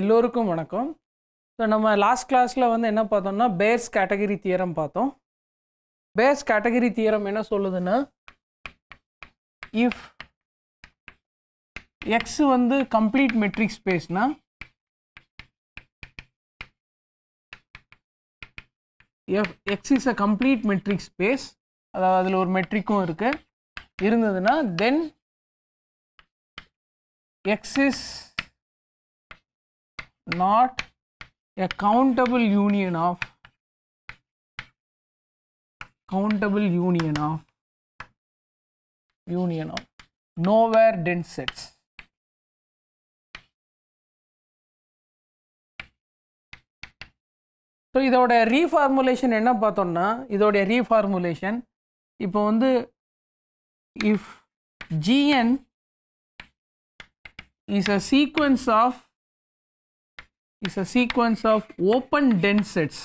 எல்லோருக்கும் வணக்கம் ஸோ நம்ம லாஸ்ட் கிளாஸில் வந்து என்ன பார்த்தோம்னா பேர்ஸ் கேட்டகரி தியரம் பார்த்தோம் பேர்ஸ் கேட்டகரி தியரம் என்ன சொல்லுதுன்னா இஃப் எக்ஸ் வந்து கம்ப்ளீட் மெட்ரிக் ஸ்பேஸ்னா if X is a complete metric space அதாவது அதில் ஒரு மெட்ரிக்கும் இருக்குது இருந்ததுன்னா then X is not a countable union of countable union of union of nowhere dense sets so இதோட ரீஃபார்முலேஷன் என்ன பார்த்தோம்னா இதோடைய ரீஃபார்முலேஷன் இப்போ வந்து if GN is a sequence of is a sequence of open dense sets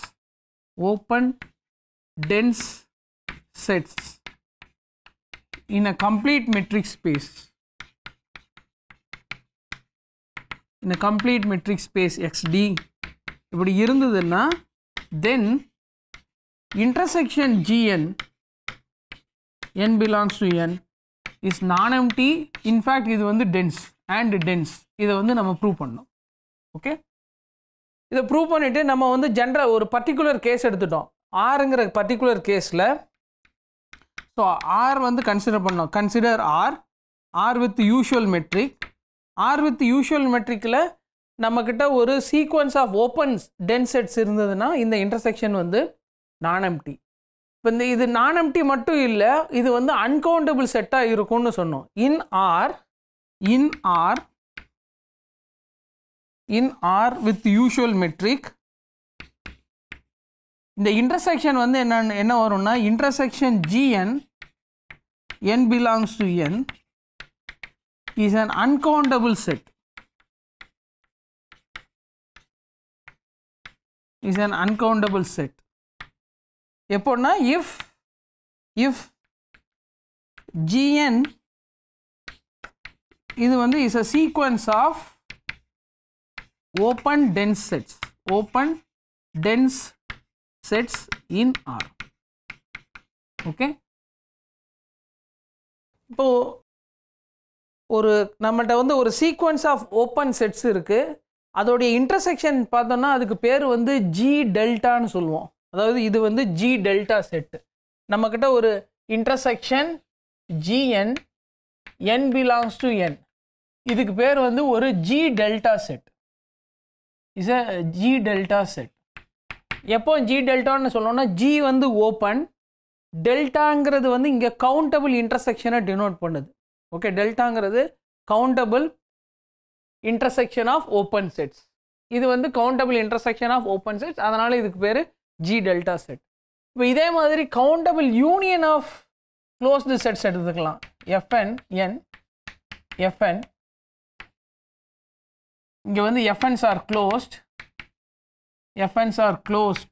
open dense sets in a complete metric space in a complete metric space xd இப்படி இருந்ததுன்னா then intersection gn n belongs to n is non-empty in fact இது வந்து dense and dense இது வந்து நம்ம prove பண்ணோம் okay இதை prove பண்ணிவிட்டு நம்ம வந்து ஜென்ரல் ஒரு பர்டிகுலர் கேஸ் எடுத்துட்டோம் ஆருங்கிற பர்டிகுலர் கேஸில் ஸோ ஆர் வந்து கன்சிடர் பண்ணோம் consider R R with usual metric R with usual மெட்ரிக்கில் நம்மக்கிட்ட ஒரு சீக்வன்ஸ் ஆஃப் ஓப்பன்ஸ் டென்செட்ஸ் இருந்ததுன்னா இந்த இன்டர்செக்ஷன் வந்து நான் எம்டி இப்போ இந்த இது நான் எம்டி மட்டும் இல்லை இது வந்து அன்கவுண்டபிள் செட்டாக இருக்கும்னு சொன்னோம் in R in R in R with usual metric இந்த intersection வந்து என்ன என்ன வரும்னா intersection Gn n belongs to n is an uncountable set is an uncountable set எப்போன்னா if if Gn இது வந்து is a sequence of open dense sets open dense sets in R okay இப்போ ஒரு நம்மகிட்ட வந்து ஒரு சீக்வன்ஸ் ஆஃப் ஓப்பன் செட்ஸ் இருக்குது அதோடைய இன்டர்செக்ஷன் பார்த்தோம்னா அதுக்கு பேர் வந்து ஜி டெல்டான்னு சொல்லுவோம் அதாவது இது வந்து ஜி டெல்டா செட்டு நம்மக்கிட்ட ஒரு intersection GN N belongs to N இதுக்கு பேர் வந்து ஒரு G delta set is a G delta set எப்போ ஜி டெல்டான்னு சொல்லணும்னா ஜி வந்து ஓப்பன் டெல்டாங்கிறது வந்து இங்கே கவுண்டபிள் இன்டர்செக்ஷனை டினோட் பண்ணுது ஓகே டெல்டாங்கிறது countable intersection of open sets இது வந்து countable intersection of open sets அதனால் இதுக்கு பேர் ஜி டெல்டா செட் இப்போ இதே மாதிரி countable union of closed sets எடுத்துக்கலாம் எஃப்என் என் எஃப்என் இங்கே வந்து எஃப்என்ஸ் are closed FNs are closed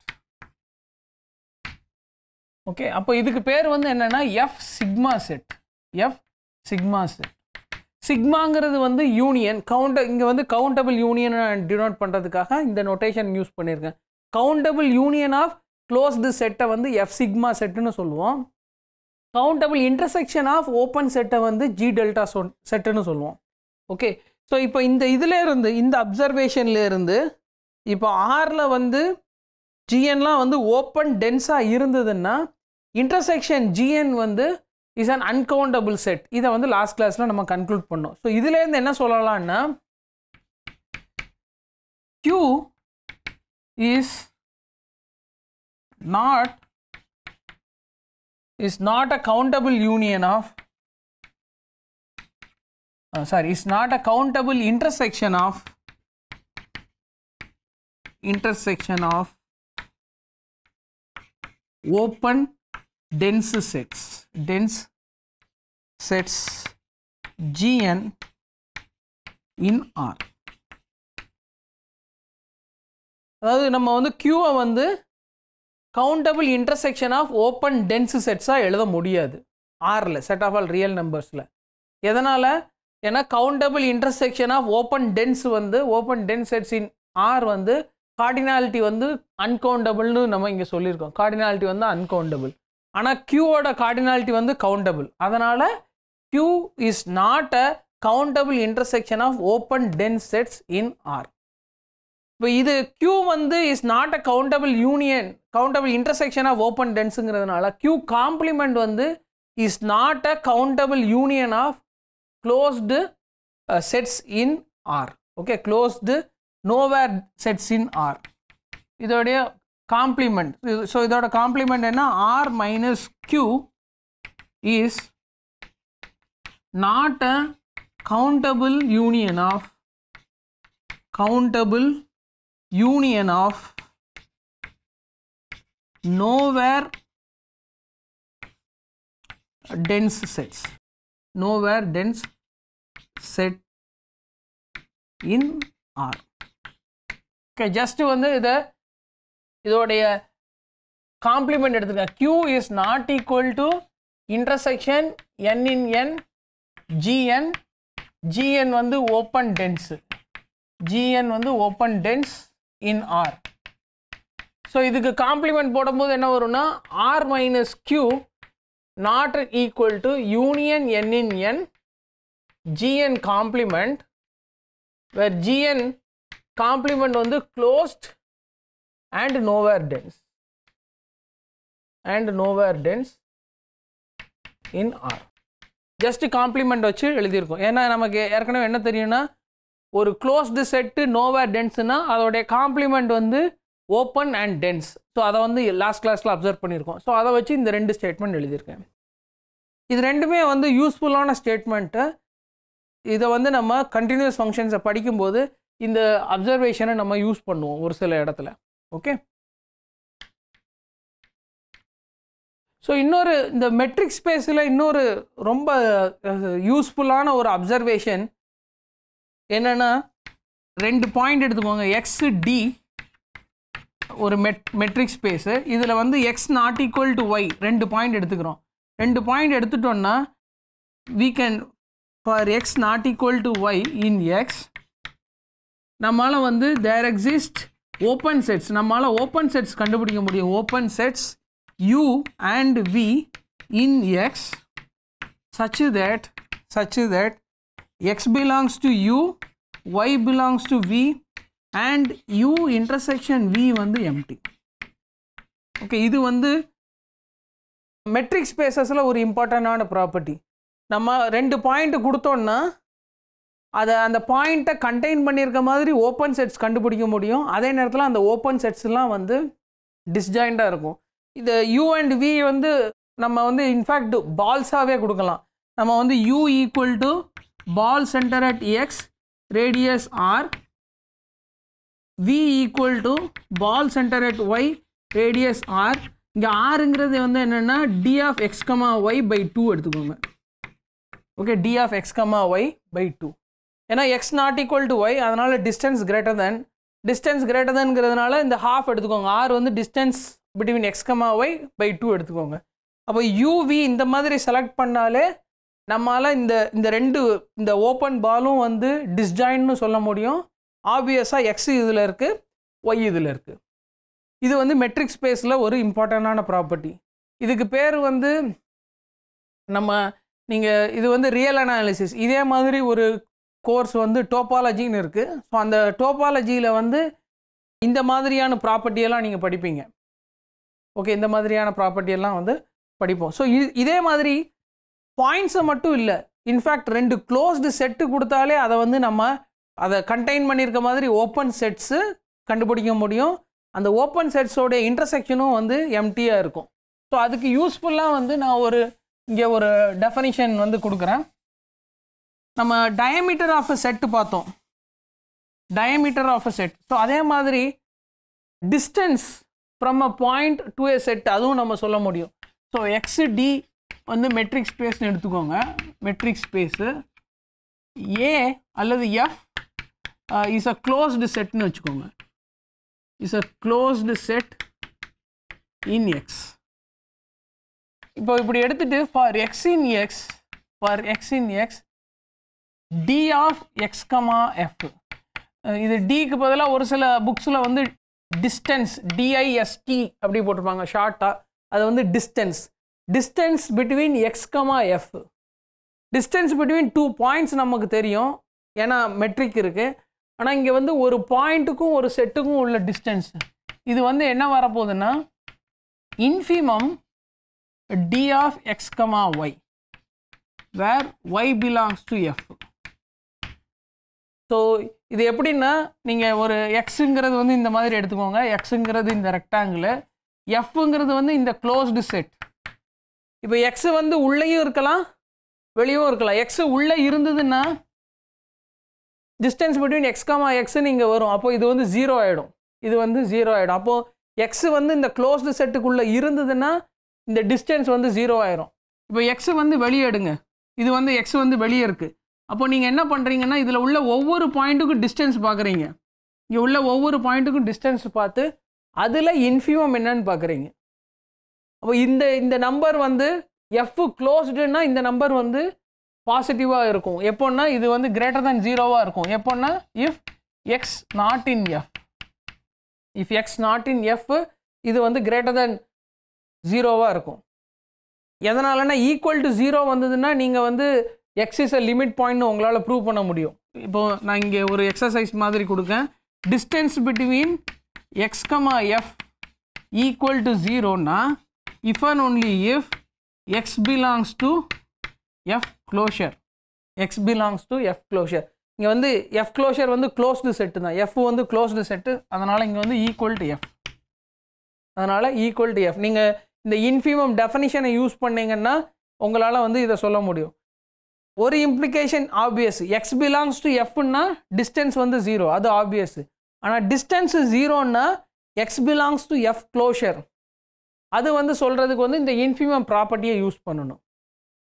okay அப்போ இதுக்கு பேர் வந்து என்னென்னா F sigma set F sigma set சிக்மாங்கிறது வந்து யூனியன் கவுண்ட இங்கே வந்து கவுண்டபிள் யூனியன் டினோட் பண்ணுறதுக்காக இந்த நொட்டேஷன் யூஸ் பண்ணியிருக்கேன் கவுண்டபிள் யூனியன் ஆஃப் க்ளோஸ்டு செட்டை வந்து எஃப் சிக்மா செட்டுன்னு சொல்லுவோம் கவுண்டபிள் இன்டர்செக்ஷன் ஆஃப் ஓப்பன் செட்டை வந்து ஜி டெல்டா சொ செட்டுன்னு சொல்லுவோம் ஓகே ஸோ இப்போ இந்த இதில் இருந்து இந்த அப்சர்வேஷன்லேருந்து இருந்து இப்போ ஆரில் வந்து ஜிஎன்லாம் வந்து ஓப்பன் டென்ஸாக இருந்ததுன்னா இன்டர்செக்ஷன் ஜிஎன் வந்து இஸ் அன் அன்கவுண்டபுள் செட் இதை வந்து லாஸ்ட் கிளாஸில் நம்ம கன்க்ளூட் பண்ணோம் ஸோ இதுலேருந்து என்ன சொல்லலான்னா Q is not is not a countable union of uh, sorry it's not a countable intersection of intersection of open dense sets dense sets gn in R அதாவது நம்ம வந்து க்யூவை வந்து countable intersection of open dense செட்ஸாக எழுத முடியாது ஆரில் set of all real நம்பர்ஸில் எதனால் ஏன்னா countable intersection of open dense வந்து open dense sets in R வந்து கார்டினாலிட்டி வந்து அன்கவுண்டபிள்னு நம்ம இங்கே சொல்லியிருக்கோம் கார்டினாலிட்டி வந்து அன்கவுண்டபிள் ஆனால் கியூவோட கார்டினாலிட்டி வந்து கவுண்டபிள் அதனால் Q is not a countable intersection of open dense sets in R இப்போ இது கியூ வந்து is not a countable union countable intersection of open டென்ஸுங்கிறதுனால கியூ காம்ப்ளிமெண்ட் வந்து is not a countable union of closed uh, sets in R. Okay, closed nowhere sets in R. This is a complement. So, this a complement and R minus Q is not a countable union of countable union of nowhere dense sets. nowhere dense set in R okay just வந்து இது இதோடைய complement எடுத்துக்க Q is not equal to intersection N in N GN GN வந்து open dense GN வந்து open dense in R so இதுக்கு complement போடும்போது என்ன வரும்னா R minus Q not equal to union n in n gn complement where gn complement on the closed and nowhere dense and nowhere dense in R. Just complement வச்சு எழுதியிருக்கோம் ஏன்னா நமக்கு ஏற்கனவே என்ன தெரியும்னா ஒரு க்ளோஸ்டு செட்டு நோவேர் டென்ஸ்னால் அதோடைய complement வந்து ஓப்பன் அண்ட் டென்ஸ் ஸோ அதை வந்து லாஸ்ட் கிளாஸில் அப்சர்வ் பண்ணியிருக்கோம் ஸோ அதை வச்சு இந்த ரெண்டு ஸ்டேட்மெண்ட் எழுதியிருக்கேன் இது ரெண்டுமே வந்து யூஸ்ஃபுல்லான ஸ்டேட்மெண்ட்டு இதை வந்து நம்ம கண்டினியூஸ் ஃபங்க்ஷன்ஸை படிக்கும்போது இந்த அப்சர்வேஷனை நம்ம யூஸ் பண்ணுவோம் ஒரு சில இடத்துல ஓகே ஸோ இன்னொரு இந்த மெட்ரிக் ஸ்பேஸில் இன்னொரு ரொம்ப யூஸ்ஃபுல்லான ஒரு அப்சர்வேஷன் என்னென்னா ரெண்டு பாயிண்ட் எடுத்துக்கோங்க எக்ஸு டி ஒரு மெட் மெட்ரிக் ஸ்பேஸு இதில் வந்து X not equal to Y ரெண்டு பாயிண்ட் எடுத்துக்கிறோம் ரெண்டு பாயிண்ட் எடுத்துட்டோன்னா we can for X not equal to Y in X நம்மளால் வந்து தேர் எக்ஸிஸ்ட் ஓப்பன் செட்ஸ் நம்மளால் ஓப்பன் செட்ஸ் கண்டுபிடிக்க முடியும் open sets U and V in X such that such that X belongs to U Y belongs to V and U intersection V வந்து empty okay இது வந்து matric ஸ்பேசஸில் ஒரு இம்பார்ட்டண்டான property நம்ம ரெண்டு பாயிண்ட் கொடுத்தோன்னா அதை அந்த பாயிண்ட்டை கண்டெயின் பண்ணியிருக்க மாதிரி ஓப்பன் செட்ஸ் கண்டுபிடிக்க முடியும் அதே நேரத்தில் அந்த ஓப்பன் செட்ஸ்லாம் வந்து டிஸ்ஜாயிண்டாக இருக்கும் இது யூ அண்ட் வி வந்து நம்ம வந்து இன்ஃபேக்ட் பால்ஸாகவே கொடுக்கலாம் நம்ம வந்து U equal to ball centre at X radius R V equal to ball center at Y radius R இங்க R Rங்கிறது வந்து என்னன்னா D of X, Y by 2 எடுத்துக்கோங்க Okay, D of X, Y by 2 என்ன, X not equal to Y அதனால distance greater than distance greater than thanங்கிறதுனால இந்த half எடுத்துக்கோங்க R வந்து distance between X, Y by 2 எடுத்துக்கோங்க அப்போ UV இந்த மதிரி select பண்ணாலே நம்மளால் இந்த இந்த ரெண்டு இந்த ஓப்பன் பாலும் வந்து டிஸ்ஜாயின்னு சொல்ல முடியும் ஆப்வியஸாக எக்ஸ் இதில் இருக்குது ஒய் இதில் இருக்குது இது வந்து மெட்ரிக் ஸ்பேஸில் ஒரு இம்பார்ட்டண்டான ப்ராப்பர்ட்டி இதுக்கு பேர் வந்து நம்ம நீங்கள் இது வந்து ரியல் அனாலிசிஸ் இதே மாதிரி ஒரு கோர்ஸ் வந்து டோப்பாலஜின்னு இருக்குது ஸோ அந்த டோப்பாலஜியில் வந்து இந்த மாதிரியான ப்ராப்பர்ட்டியெல்லாம் நீங்கள் படிப்பீங்க ஓகே இந்த மாதிரியான ப்ராப்பர்ட்டியெல்லாம் வந்து படிப்போம் ஸோ இதே மாதிரி பாயிண்ட்ஸை மட்டும் இல்லை இன்ஃபேக்ட் ரெண்டு க்ளோஸ்டு செட்டு கொடுத்தாலே அதை வந்து நம்ம அதை கண்டெயின் பண்ணியிருக்க மாதிரி ஓப்பன் செட்ஸு கண்டுபிடிக்க முடியும் அந்த ஓப்பன் செட்ஸோடைய இன்டர்செக்ஷனும் வந்து எம்டியாக இருக்கும் ஸோ அதுக்கு யூஸ்ஃபுல்லாக வந்து நான் ஒரு இங்கே ஒரு டெஃபனிஷன் வந்து கொடுக்குறேன் நம்ம டயமீட்டர் ஆஃப் அ செட்டு பார்த்தோம் diameter of a set so அதே மாதிரி distance from a point to a set அதுவும் நம்ம சொல்ல முடியும் ஸோ எக்ஸு டி வந்து மெட்ரிக் ஸ்பேஸ்ன்னு எடுத்துக்கோங்க மெட்ரிக் ஸ்பேஸு ஏ அல்லது எஃப் இஸ் அ க்ளோஸ்டு செட்னு வச்சுக்கோங்க is a closed set in x இப்போ இப்படி எடுத்துட்டு for x in x for x in x d of x comma f இது டிக்கு பதிலாக ஒரு சில புக்ஸில் வந்து டிஸ்டன்ஸ் டிஐஎஸ்டி அப்படி போட்டிருப்பாங்க ஷார்ட்டாக அது வந்து distance distance between x comma f distance between two points நமக்கு தெரியும் ஏன்னா மெட்ரிக் இருக்குது ஆனால் இங்கே வந்து ஒரு பாயிண்ட்டுக்கும் ஒரு செட்டுக்கும் உள்ள டிஸ்டன்ஸ் இது வந்து என்ன வரப்போகுதுன்னா infimum d of x comma y where y belongs to f so இது எப்படின்னா நீங்கள் ஒரு எக்ஸுங்கிறது வந்து இந்த மாதிரி எடுத்துக்கோங்க எக்ஸுங்கிறது இந்த ரெக்டாங்கிள் எஃப்ங்கிறது வந்து இந்த க்ளோஸ்டு செட் இப்போ எக்ஸு வந்து உள்ளேயும் இருக்கலாம் வெளியும் இருக்கலாம் எக்ஸு உள்ளே இருந்ததுன்னா டிஸ்டன்ஸ் பிட்வீன் எக்ஸ் காமா எக்ஸ்னு இங்கே வரும் அப்போது இது வந்து ஜீரோ ஆகிடும் இது வந்து ஜீரோ ஆகிடும் அப்போது எக்ஸ் வந்து இந்த க்ளோஸ்டு செட்டுக்குள்ளே இருந்ததுன்னா இந்த டிஸ்டன்ஸ் வந்து ஜீரோ ஆயிரும் இப்போ எக்ஸ் வந்து வெளியே எடுங்க இது வந்து எக்ஸ் வந்து வெளியே இருக்குது அப்போ நீங்கள் என்ன பண்ணுறீங்கன்னா இதில் உள்ள ஒவ்வொரு பாயிண்ட்டுக்கும் டிஸ்டன்ஸ் பார்க்குறீங்க இங்கே உள்ள ஒவ்வொரு பாயிண்ட்டுக்கும் டிஸ்டன்ஸ் பார்த்து அதில் இன்ஃபியூம் என்னன்னு பார்க்குறீங்க அப்போ இந்த இந்த நம்பர் வந்து எஃப் க்ளோஸ்டுன்னா இந்த நம்பர் வந்து பாசிட்டிவாக இருக்கும் எப்போன்னா இது வந்து கிரேட்டர் தேன் ஜீரோவாக இருக்கும் எப்போன்னா if x not in f if x not in f இது வந்து கிரேட்டர் தேன் ஜீரோவாக இருக்கும் எதனாலனா ஈக்குவல் டு ஜீரோ வந்ததுன்னா நீங்கள் வந்து எக்ஸ் இஸ் அ லிமிட் பாயிண்ட்னு உங்களால் ப்ரூவ் பண்ண முடியும் இப்போது நான் இங்கே ஒரு எக்ஸசைஸ் மாதிரி கொடுக்கேன் distance between x comma f equal to ஜீரோன்னா if and only if x belongs to f closure x belongs to f closure இங்கே வந்து எஃப் க்ளோஷர் வந்து க்ளோஸ்டு செட்டு தான் எஃப் வந்து க்ளோஸ்டு செட்டு அதனால் இங்கே வந்து ஈக்குவல் டு எஃப் அதனால் ஈக்குவல் டு எஃப் நீங்கள் இந்த இன்ஃபிமம் டெஃபனிஷனை யூஸ் பண்ணிங்கன்னா உங்களால் வந்து இதை சொல்ல முடியும் ஒரு implication obvious x belongs to எஃப்னா டிஸ்டன்ஸ் வந்து ஜீரோ அது ஆப்வியஸ் ஆனால் டிஸ்டன்ஸு ஜீரோன்னா x belongs to f closure அது வந்து சொல்கிறதுக்கு வந்து இந்த இன்ஃபிமம் ப்ராப்பர்ட்டியை யூஸ் பண்ணணும்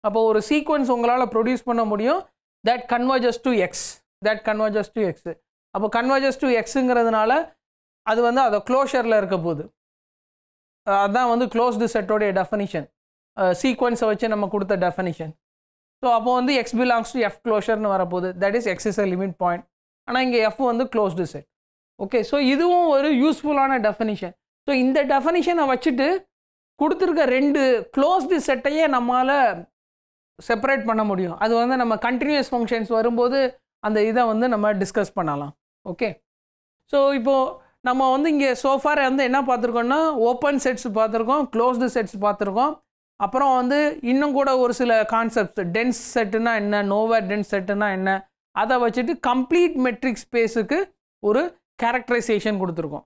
அப்போ ஒரு சீக்வன்ஸ் உங்களால் ப்ரொடியூஸ் பண்ண முடியும் that converges to x that converges to x அப்போ கன்வர்ஜஸ் டு எக்ஸுங்கிறதுனால அது வந்து அதை க்ளோஷரில் இருக்க போகுது அதுதான் வந்து க்ளோஸ்டு செட்டோடைய டெஃபனிஷன் சீக்வன்ஸை வச்சு நம்ம கொடுத்த டெஃபனிஷன் ஸோ அப்போ வந்து எக்ஸ் பிலாங்ஸ் டு எஃப் க்ளோஷர்னு வரப்போகுது that is x is a limit point ஆனால் இங்கே எஃப் வந்து க்ளோஸ்டு செட் ஓகே ஸோ இதுவும் ஒரு யூஸ்ஃபுல்லான டெஃபனிஷன் ஸோ இந்த டெஃபனிஷனை வச்சுட்டு கொடுத்துருக்க ரெண்டு க்ளோஸ்டு செட்டையே நம்மளால் செப்பரேட் பண்ண முடியும் அது வந்து நம்ம கண்டினியூஸ் ஃபங்க்ஷன்ஸ் வரும்போது அந்த இதை வந்து நம்ம டிஸ்கஸ் பண்ணலாம் ஓகே ஸோ இப்போது நம்ம வந்து இங்கே சோஃபார் வந்து என்ன பார்த்துருக்கோம்னா ஓப்பன் செட்ஸ் பார்த்துருக்கோம் க்ளோஸ்டு செட்ஸ் பார்த்துருக்கோம் அப்புறம் வந்து இன்னும் கூட ஒரு சில கான்செப்ட்ஸ் டென்ஸ் செட்டுனா என்ன நோவேர் டென்ஸ் செட்டுனா என்ன அதை வச்சுட்டு கம்ப்ளீட் மெட்ரிக் ஸ்பேஸுக்கு ஒரு கேரக்டரைசேஷன் கொடுத்துருக்கோம்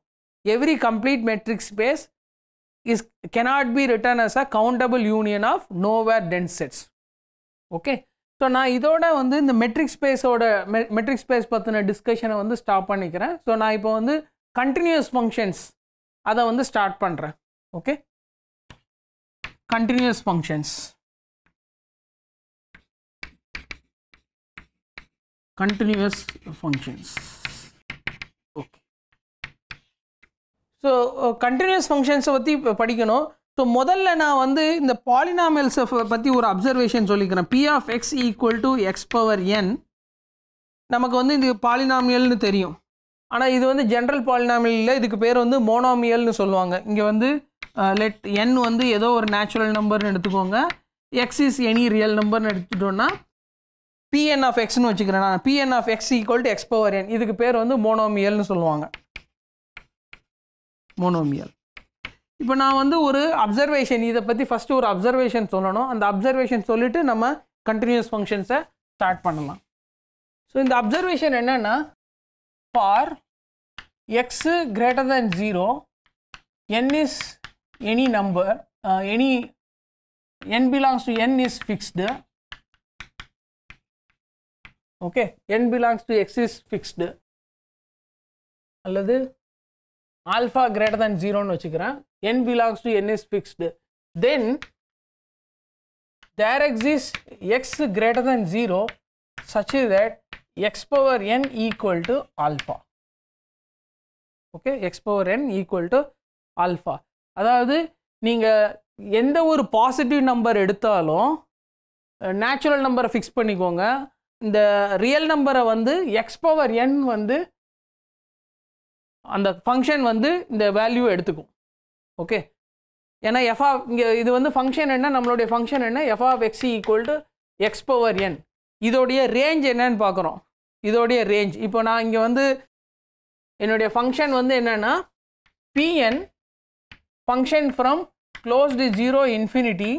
every complete metric space is cannot be written as a countable union of nowhere dense sets okay so நான் இதோட வந்து இந்த மெட்ரிக் ஸ்பேஸோட மெ மெட்ரிக் ஸ்பேஸ் பற்றின டிஸ்கஷனை வந்து ஸ்டாப் பண்ணிக்கிறேன் ஸோ நான் இப்போ வந்து கண்டினியூஸ் ஃபங்க்ஷன்ஸ் அதை வந்து ஸ்டார்ட் பண்ணுறேன் okay continuous functions continuous functions okay so continuous ஃபங்க்ஷன்ஸை பற்றி இப்போ படிக்கணும் ஸோ முதல்ல நான் வந்து இந்த பாலினாமியல்ஸை பற்றி ஒரு அப்சர்வேஷன் சொல்லிக்கிறேன் p of x equal to x power n நமக்கு வந்து இது பாலினாமியல்னு தெரியும் ஆனால் இது வந்து ஜென்ரல் பாலினாமியல் இல்லை இதுக்கு பேர் வந்து மோனோமியல்னு சொல்லுவாங்க இங்கே வந்து லெட் என் வந்து ஏதோ ஒரு நேச்சுரல் நம்பர்னு எடுத்துக்கோங்க எக்ஸ் இஸ் எனி ரியல் நம்பர்னு எடுத்துட்டோன்னா பிஎன் ஆஃப் எக்ஸ்னு வச்சுக்கிறேன் நான் p n of x equal to x power n இதுக்கு பேர் வந்து மோனோமியல்னு சொல்லுவாங்க மோனோமியல் இப்போ நான் வந்து ஒரு அப்சர்வேஷன் இதை பற்றி ஃபஸ்ட்டு ஒரு அப்சர்வேஷன் சொல்லணும் அந்த அப்சர்வேஷன் சொல்லிவிட்டு நம்ம கண்டினியூஸ் ஃபங்க்ஷன்ஸை ஸ்டார்ட் பண்ணலாம் ஸோ இந்த அப்சர்வேஷன் என்னென்னா for x greater than zero n is any number any n belongs to n is fixed okay n belongs to x is fixed அல்லது ஆல்ஃபா கிரேட்டர் தேன் ஜீரோன்னு வச்சுக்கிறேன் n belongs to n is fixed, then there exists x greater than 0 such is that x power n equal to alpha. Okay, x power n equal to alpha. அதாவது நீங்கள் எந்த ஒரு positive number எடுத்தாலும் natural நம்பரை fix பண்ணிக்கோங்க இந்த real நம்பரை வந்து எக்ஸ் பவர் என் வந்து அந்த ஃபங்க்ஷன் வந்து இந்த வேல்யூ எடுத்துக்கும் ஓகே ஏன்னா எஃப்ஆ இங்கே இது வந்து ஃபங்க்ஷன் என்ன நம்மளுடைய ஃபங்க்ஷன் என்ன f of x equal to x power n இதோடைய ரேஞ்ச் என்னன்னு பார்க்குறோம் இதோடைய ரேஞ்ச் இப்போ நான் இங்கே வந்து என்னுடைய ஃபங்க்ஷன் வந்து என்னென்னா p n function from closed zero infinity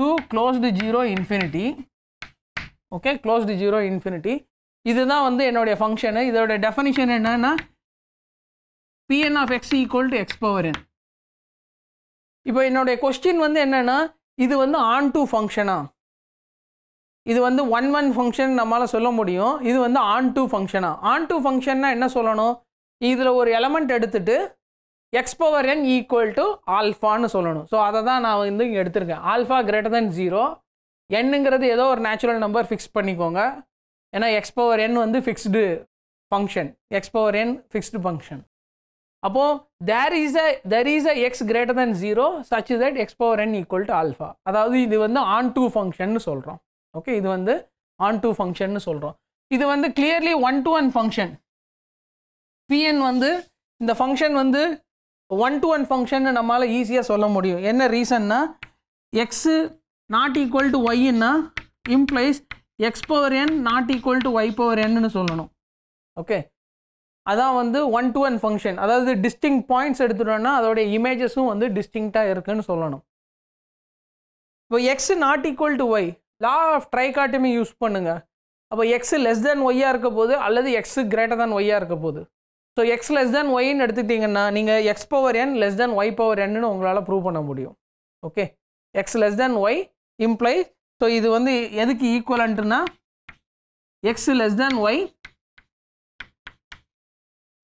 to closed zero infinity okay closed zero infinity இதுதான் வந்து என்னுடைய ஃபங்க்ஷனு இதோட டெஃபனிஷன் என்னென்னா p n of x equal to x power n இப்போ என்னுடைய கொஸ்டின் வந்து என்னென்னா இது வந்து ஆன் டூ ஃபங்க்ஷனா இது வந்து ஒன் ஒன் ஃபங்க்ஷன் நம்மளால் சொல்ல முடியும் இது வந்து ஆன் டூ ஃபங்க்ஷனா ஆன் டூ ஃபங்க்ஷன்னா என்ன சொல்லணும் இதில் ஒரு எலமெண்ட் எடுத்துட்டு x power n equal to ஆல்ஃபான்னு சொல்லணும் ஸோ அதை தான் நான் வந்து இங்கே எடுத்திருக்கேன் ஆல்ஃபா கிரேட்டர் தென் ஜீரோ என்னுங்கிறது ஏதோ ஒரு நேச்சுரல் நம்பர் ஃபிக்ஸ் பண்ணிக்கோங்க ஏன்னா எக்ஸ் பவர் என் வந்து fixed function x power n fixed function அப்போ there is a there is a x greater than zero such that x power n equal to alpha அதாவது இது வந்து onto function சொல்கிறோம் okay இது வந்து onto function சொல்கிறோம் இது வந்து clearly one to one function p n வந்து இந்த ஃபங்க்ஷன் வந்து ஒன் டு ஒன் ஃபங்க்ஷன் நம்மளால் ஈஸியாக சொல்ல முடியும் என்ன ரீசன்னா எக்ஸு நாட் ஈக்குவல் டு ஒய்ன்னா implies x power n not equal to y power என்னு சொல்லணும் ஓகே அதான் வந்து ஒன் டு ஒன் ஃபங்க்ஷன் அதாவது டிஸ்டிங் பாயிண்ட்ஸ் எடுத்துட்டோம்னா அதோடைய இமேஜஸும் வந்து டிஸ்டிங்டாக இருக்குன்னு சொல்லணும் இப்போ x not equal to y law of trichotomy use பண்ணுங்கள் அப்போ எக்ஸ் லெஸ் தேன் ஒய்யாக இருக்க போது அல்லது எக்ஸ் கிரேட்டர் தேன் ஒய்யாக இருக்க போது ஸோ எக்ஸ் லெஸ் தேன் ஒய்ன்னு எடுத்துக்கிட்டிங்கன்னா நீங்கள் x power n less than y power என்னு உங்களால் ப்ரூவ் பண்ண முடியும் okay x less than y imply so இது வந்து எதுக்கு ஈக்குவல்ன்ட்டுன்னா x less than y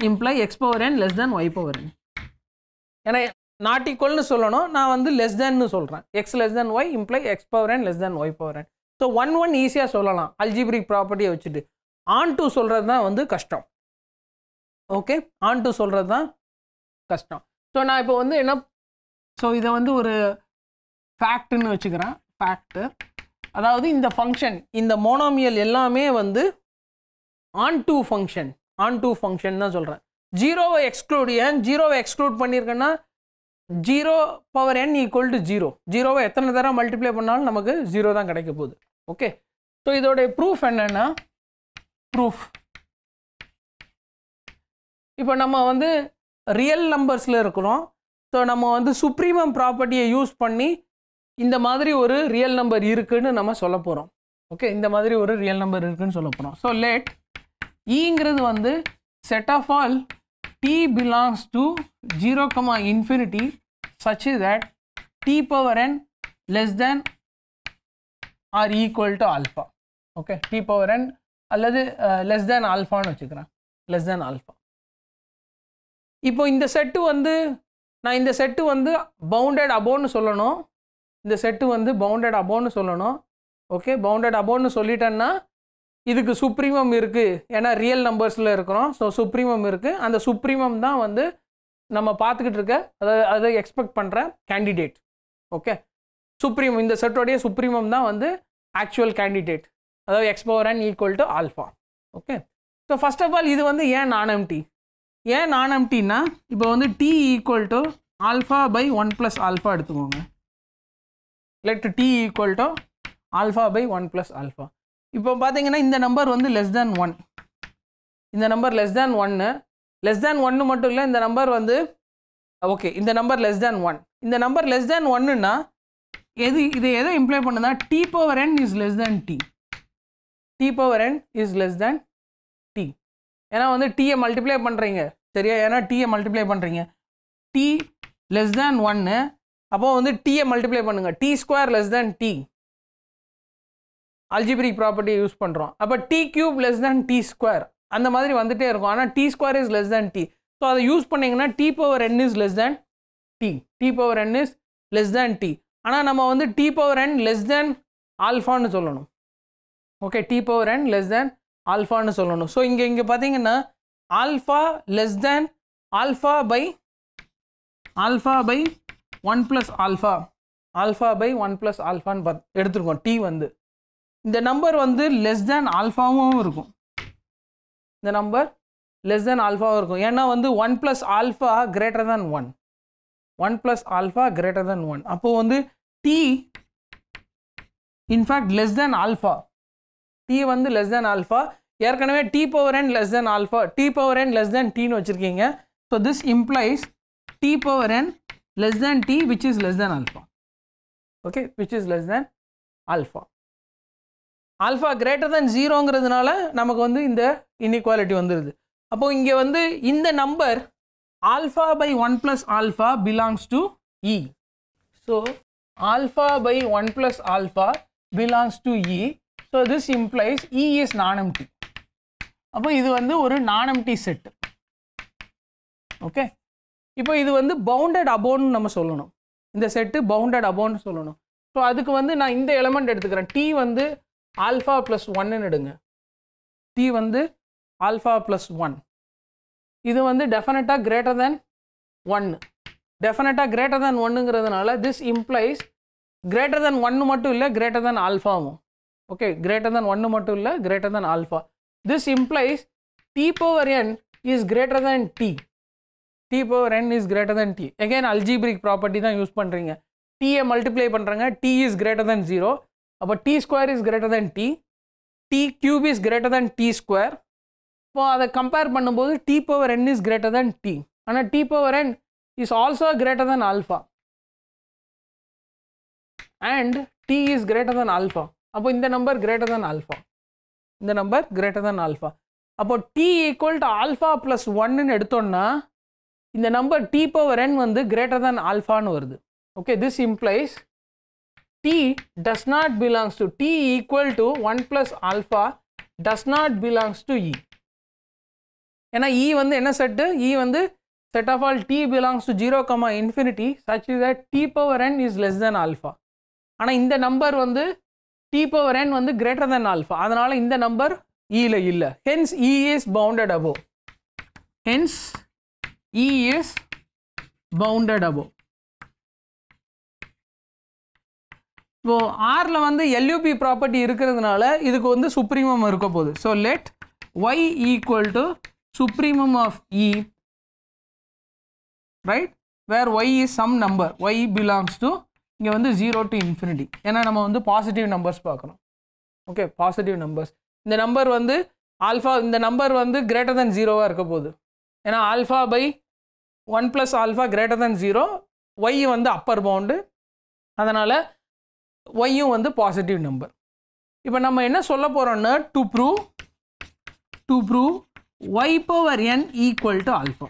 imply x power n less than y power n ஏன்னா நாட் ஈக்குவல்னு சொல்லணும் நான் வந்து லெஸ் தேன் சொல்கிறேன் x less than y imply x power n less than y power n so one one ஈஸியாக சொல்லலாம் algebraic ப்ராப்பர்ட்டியை வச்சுட்டு ஆன் டூ சொல்கிறது தான் வந்து கஷ்டம் ஓகே ஆன் டூ சொல்கிறது தான் கஷ்டம் ஸோ நான் இப்போ வந்து என்ன ஸோ இதை வந்து ஒரு ஃபேக்ட்டுன்னு வச்சுக்கிறேன் ஃபேக்ட்டு அதாவது இந்த ஃபங்க்ஷன் இந்த மோனோமியல் எல்லாமே வந்து onto function onto function தான் சொல்கிறேன் ஜீரோவை எக்ஸ்க்ளூட் ஏன் ஜீரோவை எக்ஸ்க்ளூட் பண்ணியிருக்கேன்னா zero power n equal to zero ஜீரோவை எத்தனை தரம் மல்டிப்ளை பண்ணாலும் நமக்கு ஜீரோ தான் கிடைக்க போகுது ஓகே ஸோ இதோடைய ப்ரூஃப் என்னென்னா ப்ரூஃப் இப்போ நம்ம வந்து ரியல் நம்பர்ஸில் இருக்கிறோம் ஸோ நம்ம வந்து சுப்ரீமம் ப்ராப்பர்ட்டியை யூஸ் பண்ணி இந்த மாதிரி ஒரு ரியல் நம்பர் இருக்குதுன்னு நம்ம சொல்ல போகிறோம் ஓகே இந்த மாதிரி ஒரு ரியல் நம்பர் இருக்குதுன்னு சொல்ல போகிறோம் ஸோ லேட் இங்கிறது வந்து set of all t belongs to zero comma infinity such that t power n less than or equal to alpha okay t power n அல்லது லெஸ் தேன் ஆல்ஃபான்னு வச்சுக்கிறேன் லெஸ் தேன் ஆல்ஃபா இப்போ இந்த set வந்து நான் இந்த set வந்து bounded அபோன்னு சொல்லணும் இந்த செட்டு வந்து பவுண்டட் அபோன்னு சொல்லணும் ஓகே பவுண்டட் அபோன்னு சொல்லிட்டேன்னா இதுக்கு சுப்ரீமம் இருக்குது ஏன்னா ரியல் நம்பர்ஸில் இருக்கிறோம் ஸோ சுப்ரீமம் இருக்குது அந்த சுப்ரீமம் தான் வந்து நம்ம பார்த்துக்கிட்டு இருக்க அதாவது அதை எக்ஸ்பெக்ட் பண்ணுற கேண்டிடேட் ஓகே சுப்ரீமம் இந்த செட்டோடைய சுப்ரீமம் தான் வந்து ஆக்சுவல் கேண்டிடேட் அதாவது x and equal to alpha okay so first of all இது வந்து ஏன் நான் எம்டி ஏன் நான் எம்டின்னா இப்போ வந்து t equal to alpha by one plus alpha எடுத்துக்கோங்க let t equal to alpha by one plus alpha இப்போ பார்த்தீங்கன்னா இந்த நம்பர் வந்து லெஸ் தேன் ஒன் இந்த நம்பர் லெஸ் தேன் ஒன்று லெஸ் தேன் ஒன்று மட்டும் இல்லை இந்த நம்பர் வந்து ஓகே இந்த நம்பர் லெஸ் தேன் ஒன் இந்த நம்பர் லெஸ் தேன் ஒன்னுன்னா எது இது எதை இம்ப்ளை பண்ணுனா t power n is less than t t power n is less than t ஏன்னா வந்து டீயை மல்டிப்ளை பண்ணுறீங்க சரியா ஏன்னா டீயை மல்டிப்ளை பண்ணுறீங்க டி லெஸ் தேன் ஒன்று அப்போது வந்து டீயை மல்டிப்ளை பண்ணுங்கள் t square less than t algebraic property use பண்ணுறோம் அப்போ t cube less than t square அந்த மாதிரி வந்துகிட்டே இருக்கும் ஆனால் t square is less than t so அதை யூஸ் பண்ணிங்கன்னா t power n is less than t t power n is less than t ஆனால் நம்ம வந்து t power n less than ஆல்ஃபான்னு சொல்லணும் okay t power n less than ஆல்ஃபான்னு சொல்லணும் so இங்கே இங்கே பார்த்தீங்கன்னா alpha less than alpha by alpha by one plus alpha alpha by one plus ஆல்ஃபான்னு பார்த்து எடுத்துருக்கோம் டி வந்து இந்த நம்பர் வந்து லெஸ் தேன் ஆல்ஃபாவும் இருக்கும் இந்த நம்பர் லெஸ் தேன் ஆல்ஃபாவும் இருக்கும் ஏன்னா வந்து one plus alpha greater than one one plus alpha greater than one அப்போது வந்து t in fact less than alpha t வந்து லெஸ் தேன் ஆல்ஃபா ஏற்கனவே t power n less than alpha t power n less than டீன்னு வச்சுருக்கீங்க so this implies t power n less than t which is less than alpha okay which is less than alpha alpha greater than ஜீரோங்கிறதுனால நமக்கு வந்து இந்த inequality வந்துடுது அப்போது இங்கே வந்து இந்த number alpha by one plus alpha belongs to e so alpha by one plus alpha belongs to e so this implies e is நான் அப்போ இது வந்து ஒரு நான் டி செட்டு ஓகே இப்போ இது வந்து பவுண்டட் அபோன்னு நம்ம சொல்லணும் இந்த செட்டு பவுண்டட் அபோன்னு சொல்லணும் ஸோ அதுக்கு வந்து நான் இந்த எலமெண்ட் எடுத்துக்கிறேன் டி வந்து ஆல்ஃபா ப்ளஸ் ஒன்னு எடுங்க டி வந்து ஆல்ஃபா ப்ளஸ் ஒன் இது வந்து டெஃபினட்டாக கிரேட்டர் தென் ஒன்னு டெஃபினட்டாக கிரேட்டர் தென் ஒன்றுங்கிறதுனால திஸ் இம்ப்ளைஸ் கிரேட்டர் தென் ஒன்று மட்டும் இல்லை கிரேட்டர் தேன் ஆல்ஃபாவும் ஓகே கிரேட்டர் தென் ஒன்று மட்டும் இல்லை greater than alpha this implies t power n is greater than t t power n is greater than t again algebraic property தான் use பண்ணுறீங்க டீயை மல்டிப்ளை பண்ணுறாங்க t is greater than zero அப்போ t square is greater than t t cube is greater than t square இப்போ அதை compare பண்ணும்போது t power n is greater than t ஆனால் t power n is also greater than alpha and t is greater than alpha அப்போ இந்த number greater than alpha இந்த number greater than alpha அப்போ t equal to alpha plus ஒன்னு எடுத்தோம்னா இந்த number D power n வந்து greater than ஆல்ஃபான்னு வருது okay this implies t does not belongs to t equal to 1 plus alpha does not belongs to e ஏன்னா e வந்து என்ன செட்டு e வந்து set of all t belongs to 0 comma infinity such is that t power n is less than alpha ஆனால் இந்த number வந்து t power n வந்து greater than alpha அதனால இந்த நம்பர் eல இல்லை hence e is bounded above hence e is bounded above இப்போது ஆரில் வந்து LUB property இருக்கிறதுனால இதுக்கு வந்து சுப்ரீமம் இருக்க போகுது so let y equal to supremum of e right where y is some number y belongs to இங்கே வந்து ஜீரோ டு இன்ஃபினிட்டி ஏன்னா நம்ம வந்து பாசிட்டிவ் நம்பர்ஸ் பார்க்கணும் ஓகே பாசிட்டிவ் நம்பர்ஸ் இந்த நம்பர் வந்து ஆல்ஃபா இந்த நம்பர் வந்து கிரேட்டர் தென் ஜீரோவாக இருக்க போகுது ஏன்னா alpha by one plus alpha greater than zero y வந்து அப்பர் பவுண்டு அதனால் ஒய்யும் வந்து பாசிட்டிவ் நம்பர் இப்போ நம்ம என்ன சொல்ல போகிறோம்னா to prove to prove y power n equal to alpha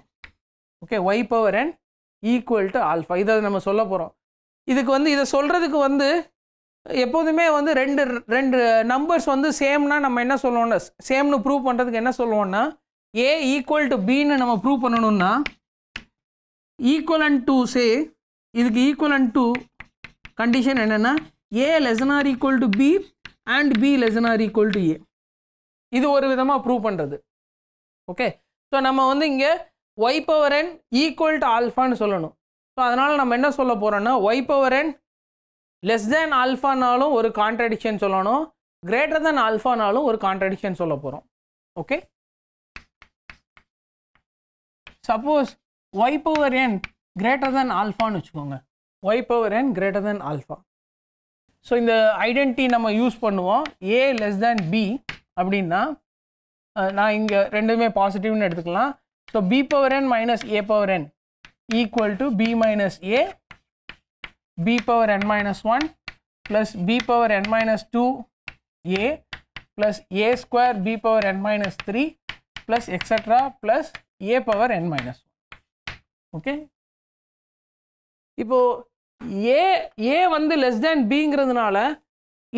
okay y power n equal to alpha இதை நம்ம சொல்ல போகிறோம் இதுக்கு வந்து இதை சொல்கிறதுக்கு வந்து எப்போதுமே வந்து ரெண்டு ரெண்டு நம்பர்ஸ் வந்து சேம்னா நம்ம என்ன சொல்லுவோம்னா சேம்னு ப்ரூவ் பண்ணுறதுக்கு என்ன சொல்லுவோன்னா ஏ ஈக்குவல் டு பின்னு நம்ம ப்ரூவ் பண்ணணும்னா ஈக்குவல் அண்ட் டூ சே இதுக்கு ஈக்குவல் அண்ட் டூ கண்டிஷன் என்னென்னா a less than or equal to b and b less than or equal to a இது ஒரு விதமாக ப்ரூவ் பண்ணுறது ஓகே ஸோ நம்ம வந்து இங்கே y power n equal to ஆல்ஃபான்னு சொல்லணும் ஸோ அதனால் நம்ம என்ன சொல்ல போகிறோன்னா y power n less than ஆல்ஃபானாலும் ஒரு கான்ட்ரடிக்ஷன் சொல்லணும் கிரேட்டர் தேன் ஆல்ஃபானாலும் ஒரு கான்ட்ரடிக்ஷன் சொல்ல போகிறோம் okay suppose y power n greater than ஆல்ஃபான்னு வச்சுக்கோங்க y power n greater than alpha so இந்த ஐடென்டிட்டி நம்ம யூஸ் பண்ணுவோம் ஏ லெஸ் தேன் பி அப்படின்னா நான் இங்கே ரெண்டுமே பாசிட்டிவ்னு எடுத்துக்கலாம் so b power n minus a power n equal to b minus a b power n minus one plus b power n minus two a plus a square b power n minus three plus extra plus a power n minus one okay இப்போது a a வந்து less than பிங்கிறதுனால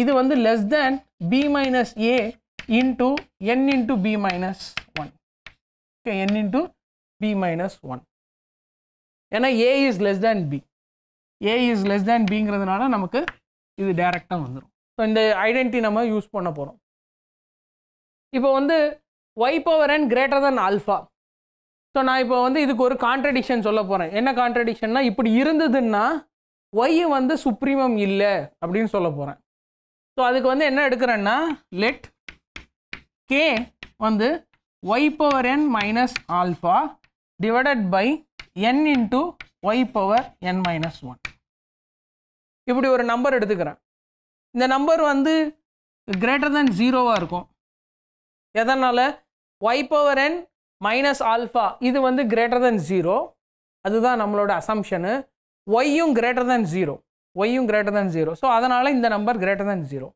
இது வந்து less than b minus a into n into b minus one okay n into b minus one ஏன்னா a is less than b a is less than பிங்கிறதுனால நமக்கு இது டைரெக்டாக வந்துடும் ஸோ இந்த ஐடென்டிட்டி நம்ம யூஸ் பண்ண போகிறோம் இப்போ வந்து y power and greater than alpha so நான் இப்போ வந்து இதுக்கு ஒரு கான்ட்ரடிக்ஷன் சொல்ல போகிறேன் என்ன கான்ட்ரடிக்ஷன்னா இப்படி இருந்ததுன்னா ஒய் வந்து சுப்ரீமம் இல்லை அப்படின்னு சொல்ல போகிறேன் ஸோ அதுக்கு வந்து என்ன எடுக்கிறேன்னா லெட் கே வந்து y power n minus alpha divided by n into y power n minus one இப்படி ஒரு நம்பர் எடுத்துக்கிறேன் இந்த நம்பர் வந்து கிரேட்டர் தென் ஜீரோவாக இருக்கும் எதனால் y power n minus alpha இது வந்து கிரேட்டர் தென் ஜீரோ அதுதான் நம்மளோட அசம்ஷனு ஒய்யும் கிரேட்டர் தேன் ஜீரோ ஒய்யும் கிரேட்டர் தேன் ஜீரோ ஸோ அதனால் இந்த நம்பர் கிரேட்டர் தேன் ஜீரோ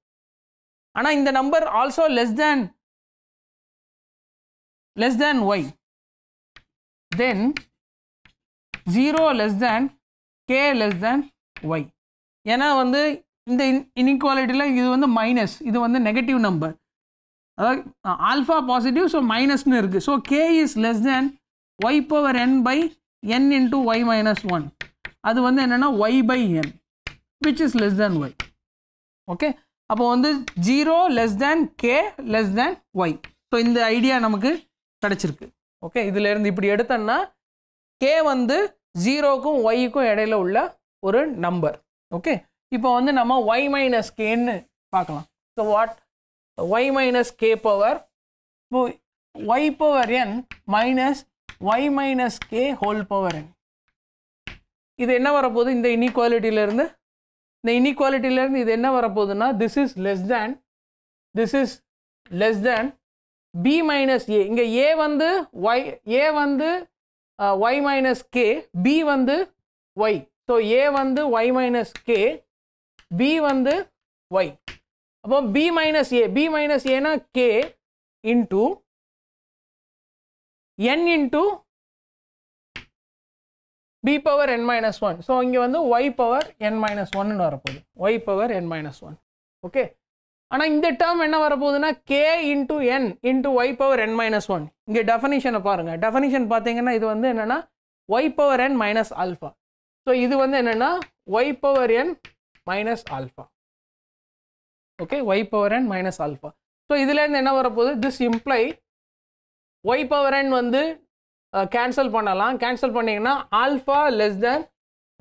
ஆனால் இந்த number also less than less than y then zero less than k less than y ஏன்னா வந்து இந்த இன்இக்வாலிட்டியில் இது வந்து மைனஸ் இது வந்து நெகட்டிவ் நம்பர் அதாவது ஆல்ஃபா பாசிட்டிவ் ஸோ மைனஸ்னு இருக்குது so k is less than y power n by n into y minus one அது வந்து என்னென்னா y by n which is less than y okay அப்போ வந்து zero less than k less than y so இந்த idea நமக்கு கிடச்சிருக்கு okay இதுலேருந்து இப்படி எடுத்தோன்னா கே வந்து ஜீரோக்கும் ஒய்க்கும் இடையில உள்ள ஒரு நம்பர் ஓகே இப்போ வந்து நம்ம ஒய் மைனஸ் கேன்னு பார்க்கலாம் so what y minus k power y power n minus y minus k whole power n இது என்ன வரப்போகுது இந்த இன்இக்வாலிட்டியிலேருந்து இந்த இன்இக்வாலிட்டியிலேருந்து இது என்ன வரப்போகுதுன்னா this is less than this is less than b minus a இங்கே ஏ வந்து ஒய் ஏ வந்து ஒய் மைனஸ் கே பி வந்து ஒய் ஸோ ஏ வந்து ஒய் மைனஸ் கே பி வந்து ஒய் அப்போ b minus a b minus ஏன்னா K into n into b power n minus one so இங்கே வந்து ஒய் பவர் என் மைனஸ் ஒன்னு வரப்போகுது y power n minus one okay ஆனால் இந்த டேர்ம் என்ன வரப்போகுதுன்னா k into n into y power n minus one இங்கே டெஃபனிஷனை பாருங்கள் டெஃபனிஷன் பார்த்தீங்கன்னா இது வந்து என்னென்னா y power n minus alpha so இது வந்து என்னென்னா y power n minus alpha okay y power n minus alpha so இதுலேருந்து என்ன வரப்போகுது this imply y power n வந்து கேன்சல் பண்ணலாம் கேன்சல் பண்ணிங்கன்னா alpha less than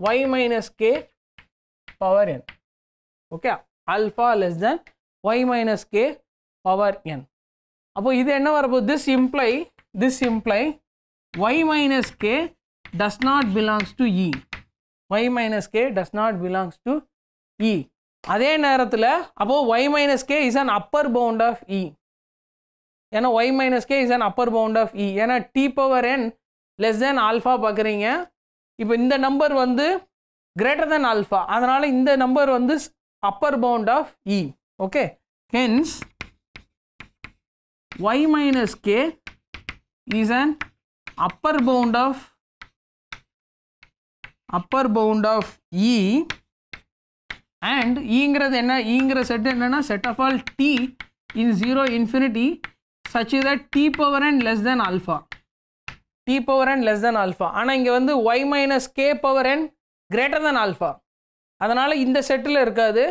y minus k power n okay alpha less than y minus k power n அப்போ இது என்ன வரப்போ this imply this imply y minus k does not belongs to e y minus k does not belongs to e அதே நேரத்தில் அப்போது y minus k is an upper bound of e ஏன்னா y minus k is an upper bound of e ஏன்னா t power n less than alpha பார்க்குறீங்க இப்போ இந்த number வந்து greater than alpha அதனால் இந்த நம்பர் வந்து upper bound of e okay hence y minus k is an upper bound of upper bound of e and ஈங்கிறது என்ன ஈங்கிற செட் என்னென்னா set of all t in zero infinity such that t power n less than alpha t power n less than alpha ஆனால் இங்கே வந்து y minus k power n greater than alpha அதனால் இந்த settle இருக்காது